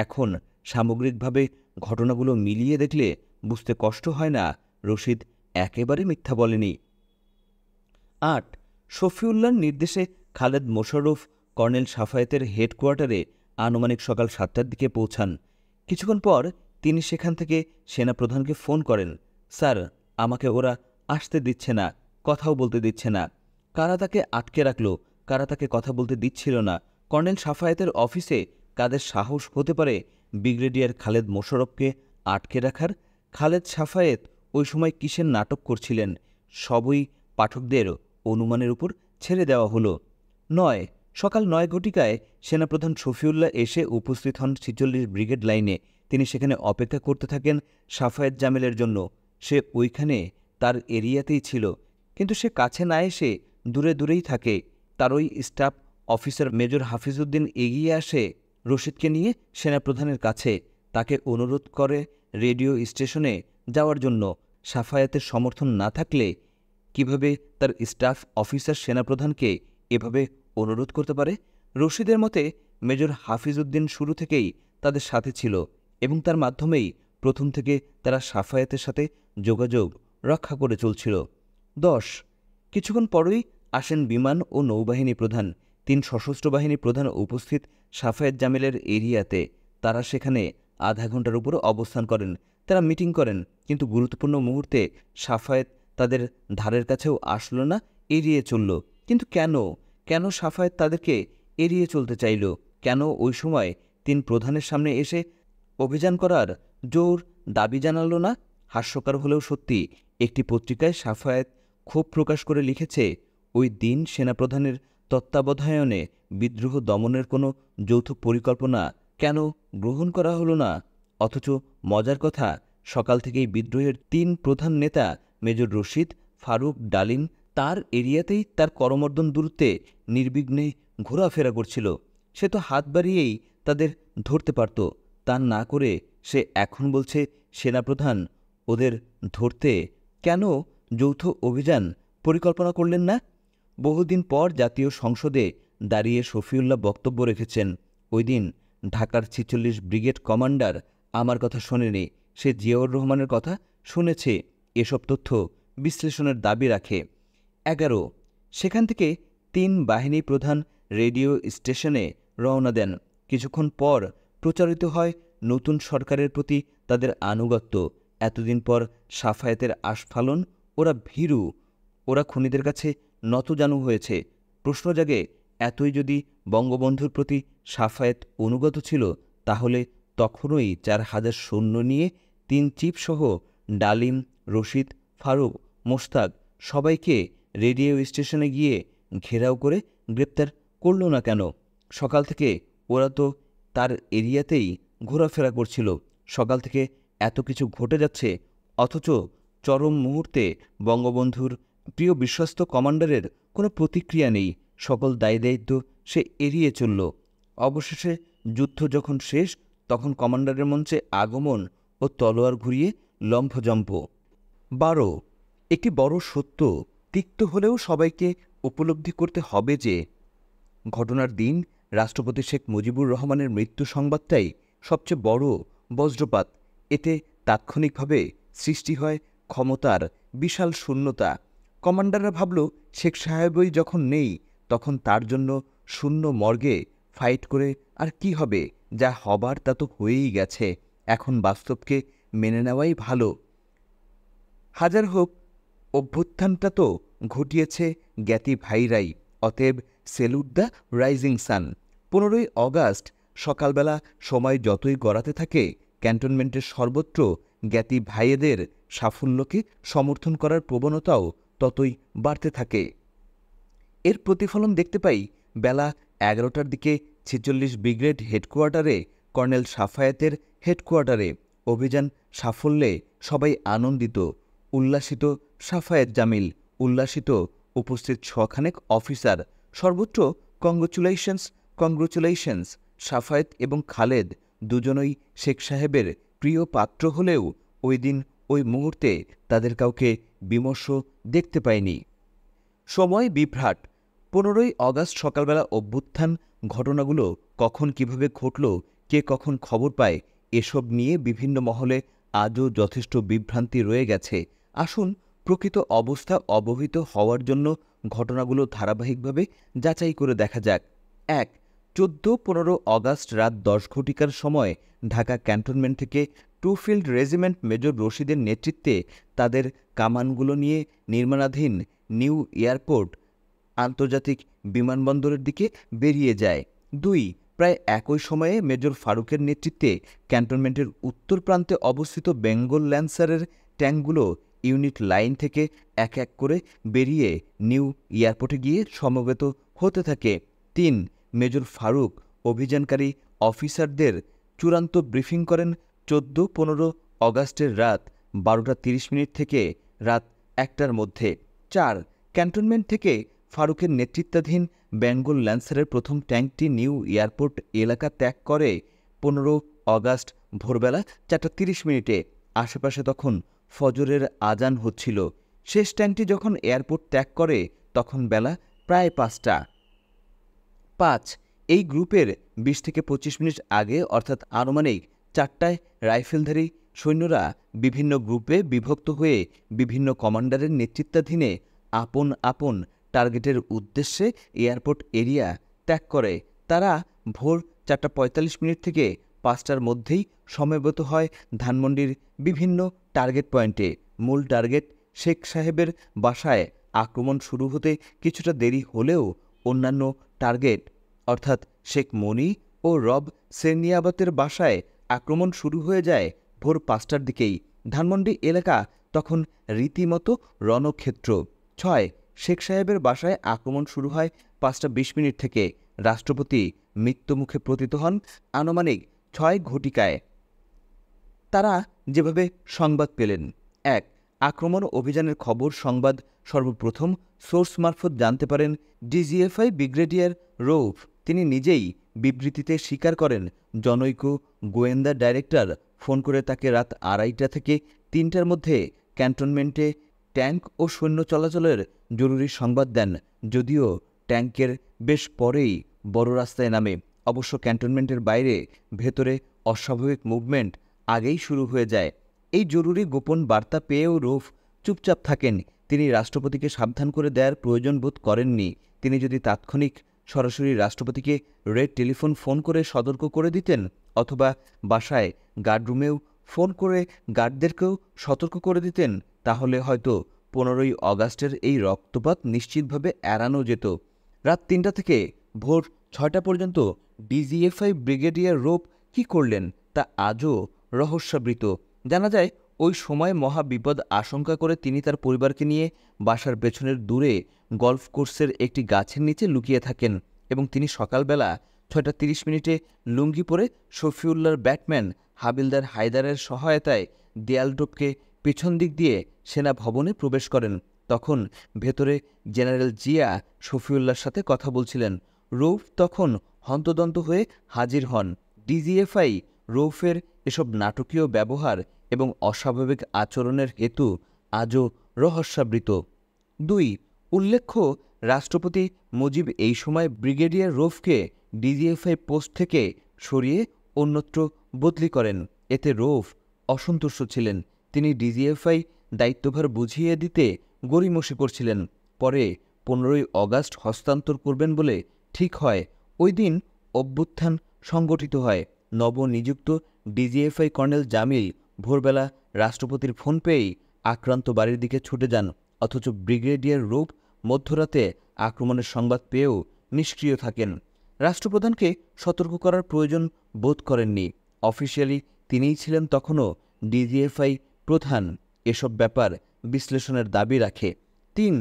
এখন সামগ্রিকভাবে ঘটনাগুলো মিলিয়ে দেখলে বুঝতে কষ্ট হয় না রশিদ একেবারে মিথ্যা বলেনি আট শফিউল্লার নির্দেশে খালেদ মোশাররফ কর্নেল সাফায়েতের হেডকোয়ার্টারে আনুমানিক সকাল সাতটার দিকে পৌঁছান কিছুক্ষণ পর তিনি সেখান থেকে সেনাপ্রধানকে ফোন করেন স্যার আমাকে ওরা আসতে দিচ্ছে না কথাও বলতে দিচ্ছে না কারা তাকে আটকে রাখল কারা তাকে কথা বলতে দিচ্ছিল না কর্নেল সাফায়েতের অফিসে কাদের সাহস হতে পারে ব্রিগেডিয়ার খালেদ মোশারফকে আটকে রাখার খালেদ সাফায়েত ওই সময় কিসের নাটক করছিলেন সবই পাঠকদের অনুমানের উপর ছেড়ে দেওয়া হলো নয় সকাল নয় ঘটিকায় সেনাপ্রধান শফিউল্লাহ এসে উপস্থিত হন ছিচল্লিশ ব্রিগেড লাইনে তিনি সেখানে অপেক্ষা করতে থাকেন সাফায়েত জামিলের জন্য সে ওইখানে তার এরিয়াতেই ছিল কিন্তু সে কাছে না এসে দূরে দূরেই থাকে তার ওই স্টাফ অফিসার মেজর হাফিজউদ্দিন এগিয়ে আসে রশিদকে নিয়ে সেনাপ্রধানের কাছে তাকে অনুরোধ করে রেডিও স্টেশনে যাওয়ার জন্য সাফায়াতের সমর্থন না থাকলে কিভাবে তার স্টাফ অফিসার সেনাপ্রধানকে এভাবে অনুরোধ করতে পারে রশিদের মতে মেজর হাফিজ উদ্দিন শুরু থেকেই তাদের সাথে ছিল এবং তার মাধ্যমেই প্রথম থেকে তারা সাফায়াতের সাথে যোগাযোগ রক্ষা করে চলছিল দশ কিছুক্ষণ পরই আসেন বিমান ও নৌবাহিনী প্রধান তিন সশস্ত্র বাহিনী প্রধান উপস্থিত সাফায়েত জামিলের এরিয়াতে তারা সেখানে আধা ঘন্টার উপর অবস্থান করেন তারা মিটিং করেন কিন্তু গুরুত্বপূর্ণ মুহূর্তে সাফায়েত তাদের ধারের কাছেও আসলো না এড়িয়ে চলল কিন্তু কেন কেন সাফায়েত তাদেরকে এড়িয়ে চলতে চাইল কেন ওই সময় তিন প্রধানের সামনে এসে অভিযান করার জোর দাবি জানালো না হাস্যকর হলেও সত্যি একটি পত্রিকায় সাফায়েত ক্ষোভ প্রকাশ করে লিখেছে ওই দিন সেনাপ্রধানের তত্ত্বাবধায়নে বিদ্রোহ দমনের কোনো যৌথ পরিকল্পনা কেন গ্রহণ করা হলো না অথচ মজার কথা সকাল থেকেই বিদ্রোহের তিন প্রধান নেতা মেজর রশিদ ফারুক ডালিম তার এরিয়াতেই তার করমর্দন দূরত্বে নির্বিঘ্নে ঘোরাফেরা করছিল সে তো হাত বাড়িয়েই তাদের ধরতে পারত তা না করে সে এখন বলছে সেনাপ্রধান ওদের ধরতে কেন যৌথ অভিযান পরিকল্পনা করলেন না বহুদিন পর জাতীয় সংসদে দাঁড়িয়ে শফিউল্লাহ বক্তব্য রেখেছেন ওই দিন ঢাকার ছিচল্লিশ ব্রিগেড কমান্ডার আমার কথা শোনেনি সে জিয়াউর রহমানের কথা শুনেছে এসব তথ্য বিশ্লেষণের দাবি রাখে এগারো সেখান থেকে তিন বাহিনী প্রধান রেডিও স্টেশনে রওনা দেন কিছুক্ষণ পর প্রচারিত হয় নতুন সরকারের প্রতি তাদের আনুগত্য এতদিন পর সাফায়েতের আস্ফালন ওরা ভীরু ওরা খুনিদের কাছে নতজানু হয়েছে প্রশ্ন জাগে এতই যদি বঙ্গবন্ধুর প্রতি সাফায়েত অনুগত ছিল তাহলে তখনই চার হাজার সৈন্য নিয়ে তিন চিপসহ ডালিম রশিদ ফারুক মোস্তাক সবাইকে রেডিও স্টেশনে গিয়ে ঘেরাও করে গ্রেপ্তার করল না কেন সকাল থেকে ওরা তো তার এরিয়াতেই ঘোরাফেরা করছিল সকাল থেকে এত কিছু ঘটে যাচ্ছে অথচ চরম মুহূর্তে বঙ্গবন্ধুর প্রিয় বিশ্বস্ত কমান্ডারের কোনো প্রতিক্রিয়া নেই সকল দায় দায়িত্ব সে এড়িয়ে চলল অবশেষে যুদ্ধ যখন শেষ তখন কমান্ডারের মঞ্চে আগমন ও তলোয়ার ঘুরিয়ে লম্ফজম্প বারো একটি বড় সত্য তিক্ত হলেও সবাইকে উপলব্ধি করতে হবে যে ঘটনার দিন রাষ্ট্রপতি শেখ মুজিবুর রহমানের মৃত্যু সংবাদটাই সবচেয়ে বড় বজ্রপাত এতে তাৎক্ষণিকভাবে সৃষ্টি হয় ক্ষমতার বিশাল শূন্যতা কমান্ডাররা ভাবল শেখ সাহেবই যখন নেই তখন তার জন্য শূন্য মর্গে ফাইট করে আর কি হবে যা হবার তা তো হয়েই গেছে এখন বাস্তবকে মেনে নেওয়াই ভালো হাজার হোক অভ্যুত্থানটা তো ঘটিয়েছে জ্ঞাতি ভাইরাই অতএব সেলুট দ্য রাইজিং সান পনেরোই অগাস্ট সকালবেলা সময় যতই গড়াতে থাকে ক্যান্টনমেন্টের সর্বত্র জ্ঞাতি ভাইয়েদের সাফল্যকে সমর্থন করার প্রবণতাও ততই বাড়তে থাকে এর প্রতিফলন দেখতে পাই বেলা এগারোটার দিকে ছেচল্লিশ ব্রিগ্রেড হেডকোয়ার্টারে কর্নেল সাফায়েতের হেডকোয়ার্টারে অভিযান সাফল্যে সবাই আনন্দিত উল্লাসিত সাফায়েত জামিল উল্লাসিত উপস্থিত ছখানেক অফিসার সর্বোচ্চ কংগ্রেচুলেশনস কংগ্রেচুলেশনস সাফায়েত এবং খালেদ দুজনই শেখ সাহেবের প্রিয় পাত্র হলেও ওই দিন ওই মুহূর্তে তাদের কাউকে বিমর্ষ দেখতে পায়নি সময় বিভ্রাট পনেরোই অগাস্ট সকালবেলা অভ্যুত্থান ঘটনাগুলো কখন কিভাবে ঘটল কে কখন খবর পায় এসব নিয়ে বিভিন্ন মহলে আজও যথেষ্ট বিভ্রান্তি রয়ে গেছে আসুন প্রকৃত অবস্থা অবহিত হওয়ার জন্য ঘটনাগুলো ধারাবাহিকভাবে যাচাই করে দেখা যাক এক চোদ্দ পনেরো অগাস্ট রাত দশ ঘটিকার সময় ঢাকা ক্যান্টনমেন্ট থেকে টুফিল্ড রেজিমেন্ট মেজর রশিদের নেতৃত্বে তাদের কামানগুলো নিয়ে নির্মাণাধীন নিউ এয়ারপোর্ট আন্তর্জাতিক বিমানবন্দরের দিকে বেরিয়ে যায় দুই প্রায় একই সময়ে মেজর ফারুকের নেতৃত্বে ক্যান্টনমেন্টের উত্তর প্রান্তে অবস্থিত বেঙ্গল ল্যান্সারের ট্যাঙ্কগুলো ইউনিট লাইন থেকে এক এক করে বেরিয়ে নিউ এয়ারপোর্টে গিয়ে সমবেত হতে থাকে তিন মেজর ফারুক অভিযানকারী অফিসারদের চূড়ান্ত ব্রিফিং করেন চোদ্দ পনেরো অগাস্টের রাত বারোটা তিরিশ মিনিট থেকে রাত একটার মধ্যে চার ক্যান্টনমেন্ট থেকে ফারুকের নেতৃত্বাধীন বেঙ্গল ল্যান্সারের প্রথম ট্যাঙ্কটি নিউ এয়ারপোর্ট এলাকা ত্যাগ করে পনেরো অগাস্ট ভোরবেলা চারটা তিরিশ মিনিটে আশেপাশে তখন ফজরের আজান হচ্ছিল শেষ ট্যাঙ্কটি যখন এয়ারপোর্ট ত্যাগ করে তখন বেলা প্রায় পাঁচটা পাঁচ এই গ্রুপের বিশ থেকে পঁচিশ মিনিট আগে অর্থাৎ আনুমানিক চারটায় রাইফেলধারী সৈন্যরা বিভিন্ন গ্রুপে বিভক্ত হয়ে বিভিন্ন কমান্ডারের নেতৃত্বাধীনে আপন আপন টার্গেটের উদ্দেশ্যে এয়ারপোর্ট এরিয়া ত্যাগ করে তারা ভোর চারটা পঁয়তাল্লিশ মিনিট থেকে পাঁচটার মধ্যেই সমবেত হয় ধানমন্ডির বিভিন্ন টার্গেট পয়েন্টে মূল টার্গেট শেখ সাহেবের বাসায় আক্রমণ শুরু হতে কিছুটা দেরি হলেও অন্যান্য টার্গেট অর্থাৎ শেখ মনি ও রব সেরনিয়াবাতের বাসায় আক্রমণ শুরু হয়ে যায় ভোর পাঁচটার দিকেই ধানমন্ডি এলাকা তখন রীতিমতো রণক্ষেত্র ছয় শেখ সাহেবের বাসায় আক্রমণ শুরু হয় পাঁচটা বিশ মিনিট থেকে রাষ্ট্রপতি মৃত্যুমুখে পতিত হন আনুমানিক ছয় ঘটিকায় তারা যেভাবে সংবাদ পেলেন এক আক্রমণ অভিযানের খবর সংবাদ সর্বপ্রথম সোর্স মারফত জানতে পারেন ডিজিএফআই ব্রিগেডিয়ার রৌফ তিনি নিজেই বিবৃতিতে স্বীকার করেন জনৈক গোয়েন্দা ডাইরেক্টর ফোন করে তাকে রাত আড়াইটা থেকে তিনটার মধ্যে ক্যান্টনমেন্টে ট্যাঙ্ক ও সৈন্য চলাচলের জরুরি সংবাদ দেন যদিও ট্যাঙ্কের বেশ পরেই বড় রাস্তায় নামে অবশ্য ক্যান্টনমেন্টের বাইরে ভেতরে অস্বাভাবিক মুভমেন্ট আগেই শুরু হয়ে যায় এই জরুরি গোপন বার্তা পেয়েও রুফ চুপচাপ থাকেন তিনি রাষ্ট্রপতিকে সাবধান করে দেওয়ার প্রয়োজন বোধ করেননি তিনি যদি তাৎক্ষণিক সরাসরি রাষ্ট্রপতিকে রেড টেলিফোন ফোন করে সতর্ক করে দিতেন অথবা বাসায় গার্ডরুমেও ফোন করে গার্ডদেরকেও সতর্ক করে দিতেন তাহলে হয়তো পনেরোই অগাস্টের এই রক্তপাত নিশ্চিতভাবে এড়ানো যেত রাত তিনটা থেকে ভোর ছয়টা পর্যন্ত ডিজিএফআই ব্রিগেডিয়ার রোপ কি করলেন তা আজও রহস্যাবৃত জানা যায় ওই সময় মহা বিপদ আশঙ্কা করে তিনি তার পরিবারকে নিয়ে বাসার পেছনের দূরে গলফ কোর্সের একটি গাছের নিচে লুকিয়ে থাকেন এবং তিনি সকালবেলা ছয়টা তিরিশ মিনিটে লুঙ্গি পরে শফিউল্লার ব্যাটম্যান হাবিলদার হায়দারের সহায়তায় দেয়াল টোপকে পেছন দিক দিয়ে সেনা ভবনে প্রবেশ করেন তখন ভেতরে জেনারেল জিয়া শফিউল্লার সাথে কথা বলছিলেন রৌফ তখন হন্তদন্ত হয়ে হাজির হন ডিজিএফআই রৌফের এসব নাটকীয় ব্যবহার এবং অস্বাভাবিক আচরণের হেতু আজও রহস্যাবৃত দুই উল্লেখ্য রাষ্ট্রপতি মুজিব এই সময় ব্রিগেডিয়ার রোফকে ডিজিএফআই পোস্ট থেকে সরিয়ে অন্যত্র বদলি করেন এতে রোফ অসন্তুষ্ট ছিলেন তিনি ডিজিএফআই দায়িত্বভার বুঝিয়ে দিতে গড়িমসি করছিলেন পরে পনেরোই অগাস্ট হস্তান্তর করবেন বলে ঠিক হয় ওই দিন অভ্যুত্থান সংগঠিত হয় নবনিযুক্ত ডিজিএফআই কর্নেল জামিল ভোরবেলা রাষ্ট্রপতির ফোন পেয়েই আক্রান্ত বাড়ির দিকে ছুটে যান অথচ ব্রিগেডিয়ার রূপ মধ্যরাতে আক্রমণের সংবাদ পেয়েও নিষ্ক্রিয় থাকেন রাষ্ট্রপ্রধানকে সতর্ক করার প্রয়োজন বোধ করেননি অফিসিয়ালি তিনিই ছিলেন তখনও ডিজিএফআই প্রধান এসব ব্যাপার বিশ্লেষণের দাবি রাখে তিন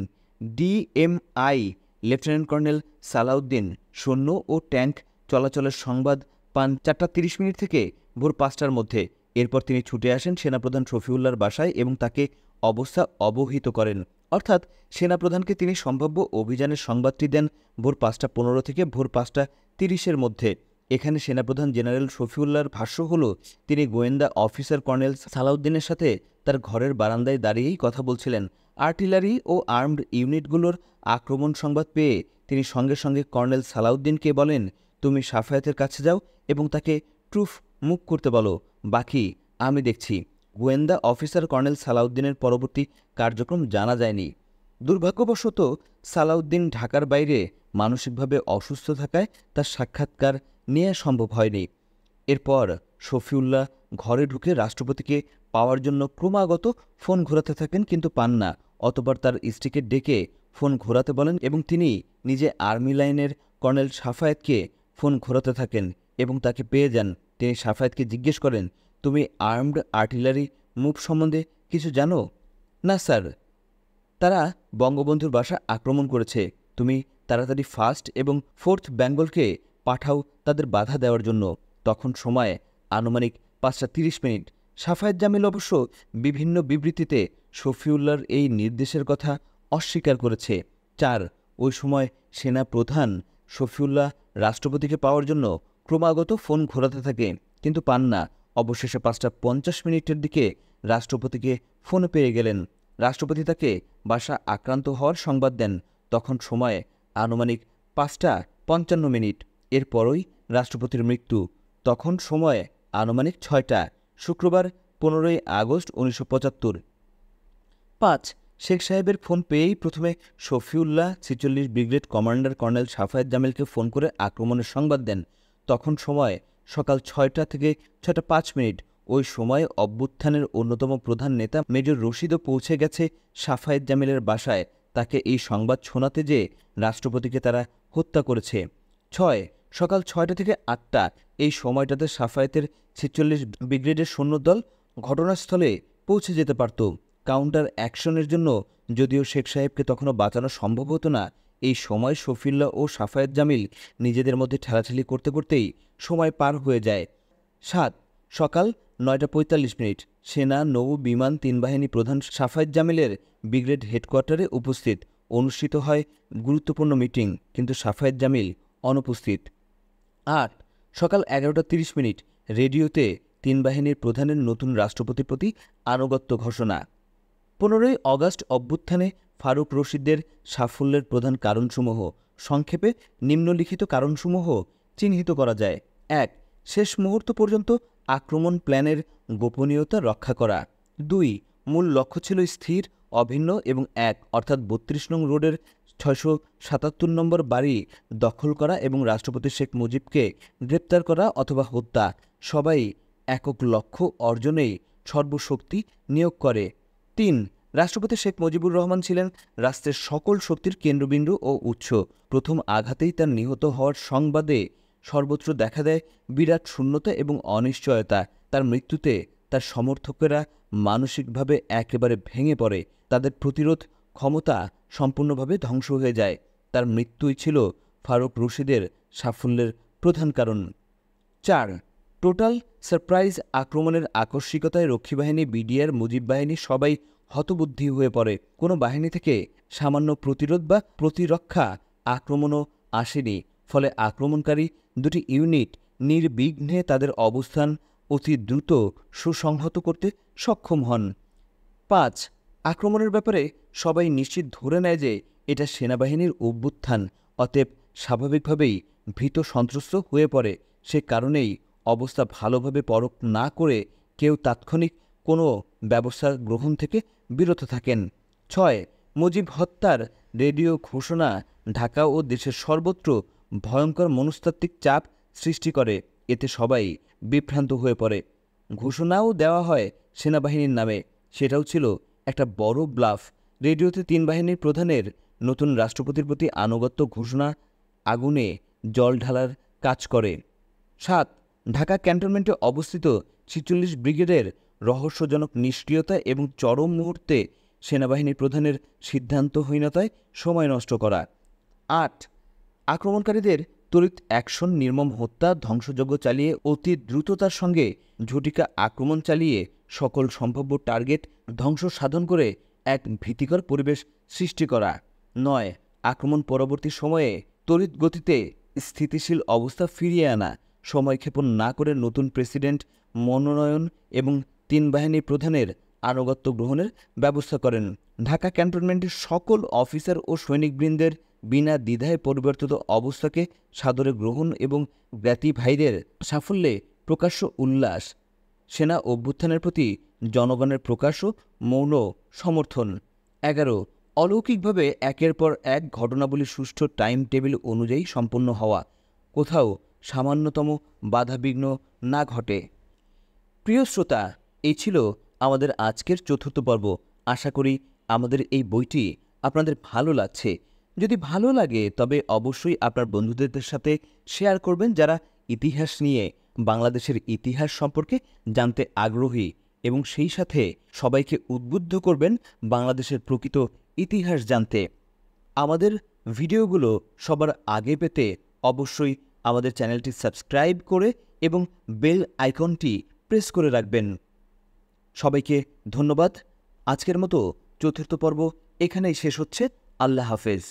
ডিএমআই লেফটেন্যান্ট কর্নেল সালাউদ্দিন সৈন্য ও ট্যাঙ্ক চলাচলের সংবাদ পান চারটা তিরিশ মিনিট থেকে ভোর পাঁচটার মধ্যে এরপর তিনি ছুটে আসেন সেনাপ্রধান শফিউল্লার বাসায় এবং তাকে অবস্থা অবহিত করেন অর্থাৎ সেনাপ্রধানকে তিনি সম্ভাব্য অভিযানের সংবাদটি দেন ভোর পাঁচটা পনেরো থেকে ভোর পাঁচটা তিরিশের মধ্যে এখানে সেনাপ্রধান জেনারেল শফিউল্লার ভাষ্য হল তিনি গোয়েন্দা অফিসার কর্নেল সালাউদ্দিনের সাথে তার ঘরের বারান্দায় দাঁড়িয়েই কথা বলছিলেন আর্টিলারি ও আর্মড ইউনিটগুলোর আক্রমণ সংবাদ পেয়ে তিনি সঙ্গে সঙ্গে কর্নেল সালাউদ্দিনকে বলেন তুমি সাফায়াতের কাছে যাও এবং তাকে ট্রুফ মুখ করতে বলো বাকি আমি দেখছি গোয়েন্দা অফিসার কর্নেল সালাউদ্দিনের পরবর্তী কার্যক্রম জানা যায়নি দুর্ভাগ্যবশত সালাউদ্দিন ঢাকার বাইরে মানসিকভাবে অসুস্থ থাকায় তার সাক্ষাৎকার নেওয়া সম্ভব হয়নি এরপর শফিউল্লাহ ঘরে ঢুকে রাষ্ট্রপতিকে পাওয়ার জন্য ক্রমাগত ফোন ঘোরাতে থাকেন কিন্তু পান না অতবার তার স্ত্রীকে ডেকে ফোন ঘোরাতে বলেন এবং তিনি নিজে আর্মি লাইনের কর্নেল সাফায়েতকে ফোন ঘোরাতে থাকেন এবং তাকে পেয়ে যান তিনি সাফায়েতকে জিজ্ঞেস করেন তুমি আর্মড আর্টিলারি মুভ সম্বন্ধে কিছু জানো না স্যার তারা বঙ্গবন্ধুর বাসা আক্রমণ করেছে তুমি তাড়াতাড়ি ফার্স্ট এবং ফোর্থ বেঙ্গলকে পাঠাও তাদের বাধা দেওয়ার জন্য তখন সময় আনুমানিক পাঁচটা তিরিশ মিনিট সাফায়েত জামিল অবশ্য বিভিন্ন বিবৃতিতে শফিউল্লার এই নির্দেশের কথা অস্বীকার করেছে চার ওই সময় সেনা প্রধান শফিউল্লাহ রাষ্ট্রপতিকে পাওয়ার জন্য ক্রমাগত ফোন ঘোরাতে থাকে কিন্তু পান না অবশেষে পাঁচটা পঞ্চাশ মিনিটের দিকে রাষ্ট্রপতিকে ফোন পেয়ে গেলেন রাষ্ট্রপতি তাকে বাসা আক্রান্ত হওয়ার সংবাদ দেন তখন সময়ে আনুমানিক পাঁচটা পঞ্চান্ন মিনিট এরপরই রাষ্ট্রপতির মৃত্যু তখন সময়ে আনুমানিক ছয়টা শুক্রবার পনেরোই আগস্ট উনিশশো পঁচাত্তর পাঁচ শেখ সাহেবের ফোন পেয়েই প্রথমে শফিউল্লাহ ছেচল্লিশ ব্রিগেড কমান্ডার কর্নেল সাফায়েদ জামিলকে ফোন করে আক্রমণের সংবাদ দেন তখন সময় সকাল ছয়টা থেকে ছয়টা পাঁচ মিনিট ওই সময়ে অভ্যুত্থানের অন্যতম প্রধান নেতা মেজর রশিদও পৌঁছে গেছে সাফায়েদ জামিলের বাসায় তাকে এই সংবাদ শোনাতে যে রাষ্ট্রপতিকে তারা হত্যা করেছে ছয় সকাল ছয়টা থেকে আটটা এই সময়টাতে সাফায়েতের ছেচল্লিশ ব্রিগেডের সৈন্যদল ঘটনাস্থলে পৌঁছে যেতে পারত কাউন্টার অ্যাকশনের জন্য যদিও শেখ সাহেবকে তখনও বাঁচানো সম্ভব হতো না এই সময় শফিল্লা ও সাফায়েত জামিল নিজেদের মধ্যে ঠেলাঠেলি করতে করতেই সময় পার হয়ে যায় সাত সকাল নয়টা পঁয়তাল্লিশ মিনিট সেনা নৌ বিমান তিন বাহিনী প্রধান সাফায়েত জামিলের ব্রিগেড হেডকোয়ার্টারে উপস্থিত অনুষ্ঠিত হয় গুরুত্বপূর্ণ মিটিং কিন্তু সাফায়েত জামিল অনুপস্থিত আট সকাল এগারোটা তিরিশ মিনিট রেডিওতে তিন বাহিনীর প্রধানের নতুন রাষ্ট্রপতির প্রতি আনুগত্য ঘোষণা পনেরোই অগস্ট অভ্যুত্থানে ফারুক রশিদের সাফল্যের প্রধান কারণসমূহ সংক্ষেপে নিম্নলিখিত কারণসমূহ চিহ্নিত করা যায় এক শেষ মুহূর্ত পর্যন্ত আক্রমণ প্ল্যানের গোপনীয়তা রক্ষা করা দুই মূল লক্ষ্য ছিল স্থির অভিন্ন এবং এক অর্থাৎ বত্রিশ নং রোডের ছয়শো সাতাত্তর নম্বর বাড়ি দখল করা এবং রাষ্ট্রপতি শেখ মুজিবকে গ্রেপ্তার করা অথবা হত্যা সবাই একক লক্ষ্য অর্জনেই সর্বশক্তি নিয়োগ করে তিন রাষ্ট্রপতি শেখ মুজিবুর রহমান ছিলেন রাষ্ট্রের সকল শক্তির কেন্দ্রবিন্দু ও উৎস প্রথম আঘাতেই তার নিহত হওয়ার সংবাদে সর্বত্র দেখা দেয় বিরাট শূন্যতা এবং অনিশ্চয়তা তার মৃত্যুতে তার সমর্থকেরা মানসিকভাবে একেবারে ভেঙে পড়ে তাদের প্রতিরোধ ক্ষমতা সম্পূর্ণভাবে ধ্বংস হয়ে যায় তার মৃত্যুই ছিল ফারুক রশিদের সাফল্যের প্রধান কারণ চার টোটাল সারপ্রাইজ আক্রমণের আকস্মিকতায় রক্ষী বাহিনী বিডিআর মুজিব বাহিনী সবাই হতবুদ্ধি হয়ে পড়ে কোনো বাহিনী থেকে সামান্য প্রতিরোধ বা প্রতিরক্ষা আক্রমণও আসেনি ফলে আক্রমণকারী দুটি ইউনিট নির্বিঘ্নে তাদের অবস্থান অতি দ্রুত সুসংহত করতে সক্ষম হন পাঁচ আক্রমণের ব্যাপারে সবাই নিশ্চিত ধরে নেয় যে এটা সেনাবাহিনীর অভ্যুত্থান অতএব স্বাভাবিকভাবেই ভীত সন্ত্রস্ত হয়ে পড়ে সে কারণেই অবস্থা ভালোভাবে পরখ না করে কেউ তাৎক্ষণিক কোনো ব্যবস্থা গ্রহণ থেকে বিরত থাকেন ছয় মুজিব হত্যার রেডিও ঘোষণা ঢাকা ও দেশের সর্বত্র ভয়ঙ্কর মনস্তাত্ত্বিক চাপ সৃষ্টি করে এতে সবাই বিভ্রান্ত হয়ে পড়ে ঘোষণাও দেওয়া হয় সেনাবাহিনীর নামে সেটাও ছিল একটা বড় ব্লাফ রেডিওতে তিন বাহিনীর প্রধানের নতুন রাষ্ট্রপতির প্রতি আনুগত্য ঘোষণা আগুনে জল ঢালার কাজ করে সাত ঢাকা ক্যান্টনমেন্টে অবস্থিত ছিচল্লিশ ব্রিগেডের রহস্যজনক নিষ্ক্রিয়তা এবং চরম মুহূর্তে সেনাবাহিনী প্রধানের সিদ্ধান্তহীনতায় সময় নষ্ট করা আট আক্রমণকারীদের তড়িৎ অ্যাকশন নির্মম হত্যা ধ্বংসযজ্ঞ চালিয়ে অতি দ্রুততার সঙ্গে ঝটিকা আক্রমণ চালিয়ে সকল সম্ভাব্য টার্গেট ধ্বংস সাধন করে এক ভীতিকর পরিবেশ সৃষ্টি করা নয় আক্রমণ পরবর্তী সময়ে তড়িৎ গতিতে স্থিতিশীল অবস্থা ফিরিয়ে আনা সময়ক্ষেপণ না করে নতুন প্রেসিডেন্ট মনোনয়ন এবং তিন বাহিনী প্রধানের আনুগত্য গ্রহণের ব্যবস্থা করেন ঢাকা ক্যান্টনমেন্টের সকল অফিসার ও সৈনিকবৃন্দের বিনা দ্বিধায় পরিবর্তিত অবস্থাকে সাদরে গ্রহণ এবং জ্ঞাতিভাইদের সাফল্যে প্রকাশ্য উল্লাস সেনা অভ্যুত্থানের প্রতি জনগণের প্রকাশ্য মৌন সমর্থন এগারো অলৌকিকভাবে একের পর এক ঘটনাবলী সুষ্ঠু টাইম টেবিল অনুযায়ী সম্পন্ন হওয়া কোথাও সামান্যতম বাধাবিঘ্ন না ঘটে প্রিয় শ্রোতা এই ছিল আমাদের আজকের চতুর্থ পর্ব আশা করি আমাদের এই বইটি আপনাদের ভালো লাগছে যদি ভালো লাগে তবে অবশ্যই আপনার বন্ধুদের সাথে শেয়ার করবেন যারা ইতিহাস নিয়ে বাংলাদেশের ইতিহাস সম্পর্কে জানতে আগ্রহী এবং সেই সাথে সবাইকে উদ্বুদ্ধ করবেন বাংলাদেশের প্রকৃত ইতিহাস জানতে আমাদের ভিডিওগুলো সবার আগে পেতে অবশ্যই আমাদের চ্যানেলটি সাবস্ক্রাইব করে এবং বেল আইকনটি প্রেস করে রাখবেন সবাইকে ধন্যবাদ আজকের মতো চতুর্থ পর্ব এখানেই শেষ হচ্ছে আল্লাহ হাফেজ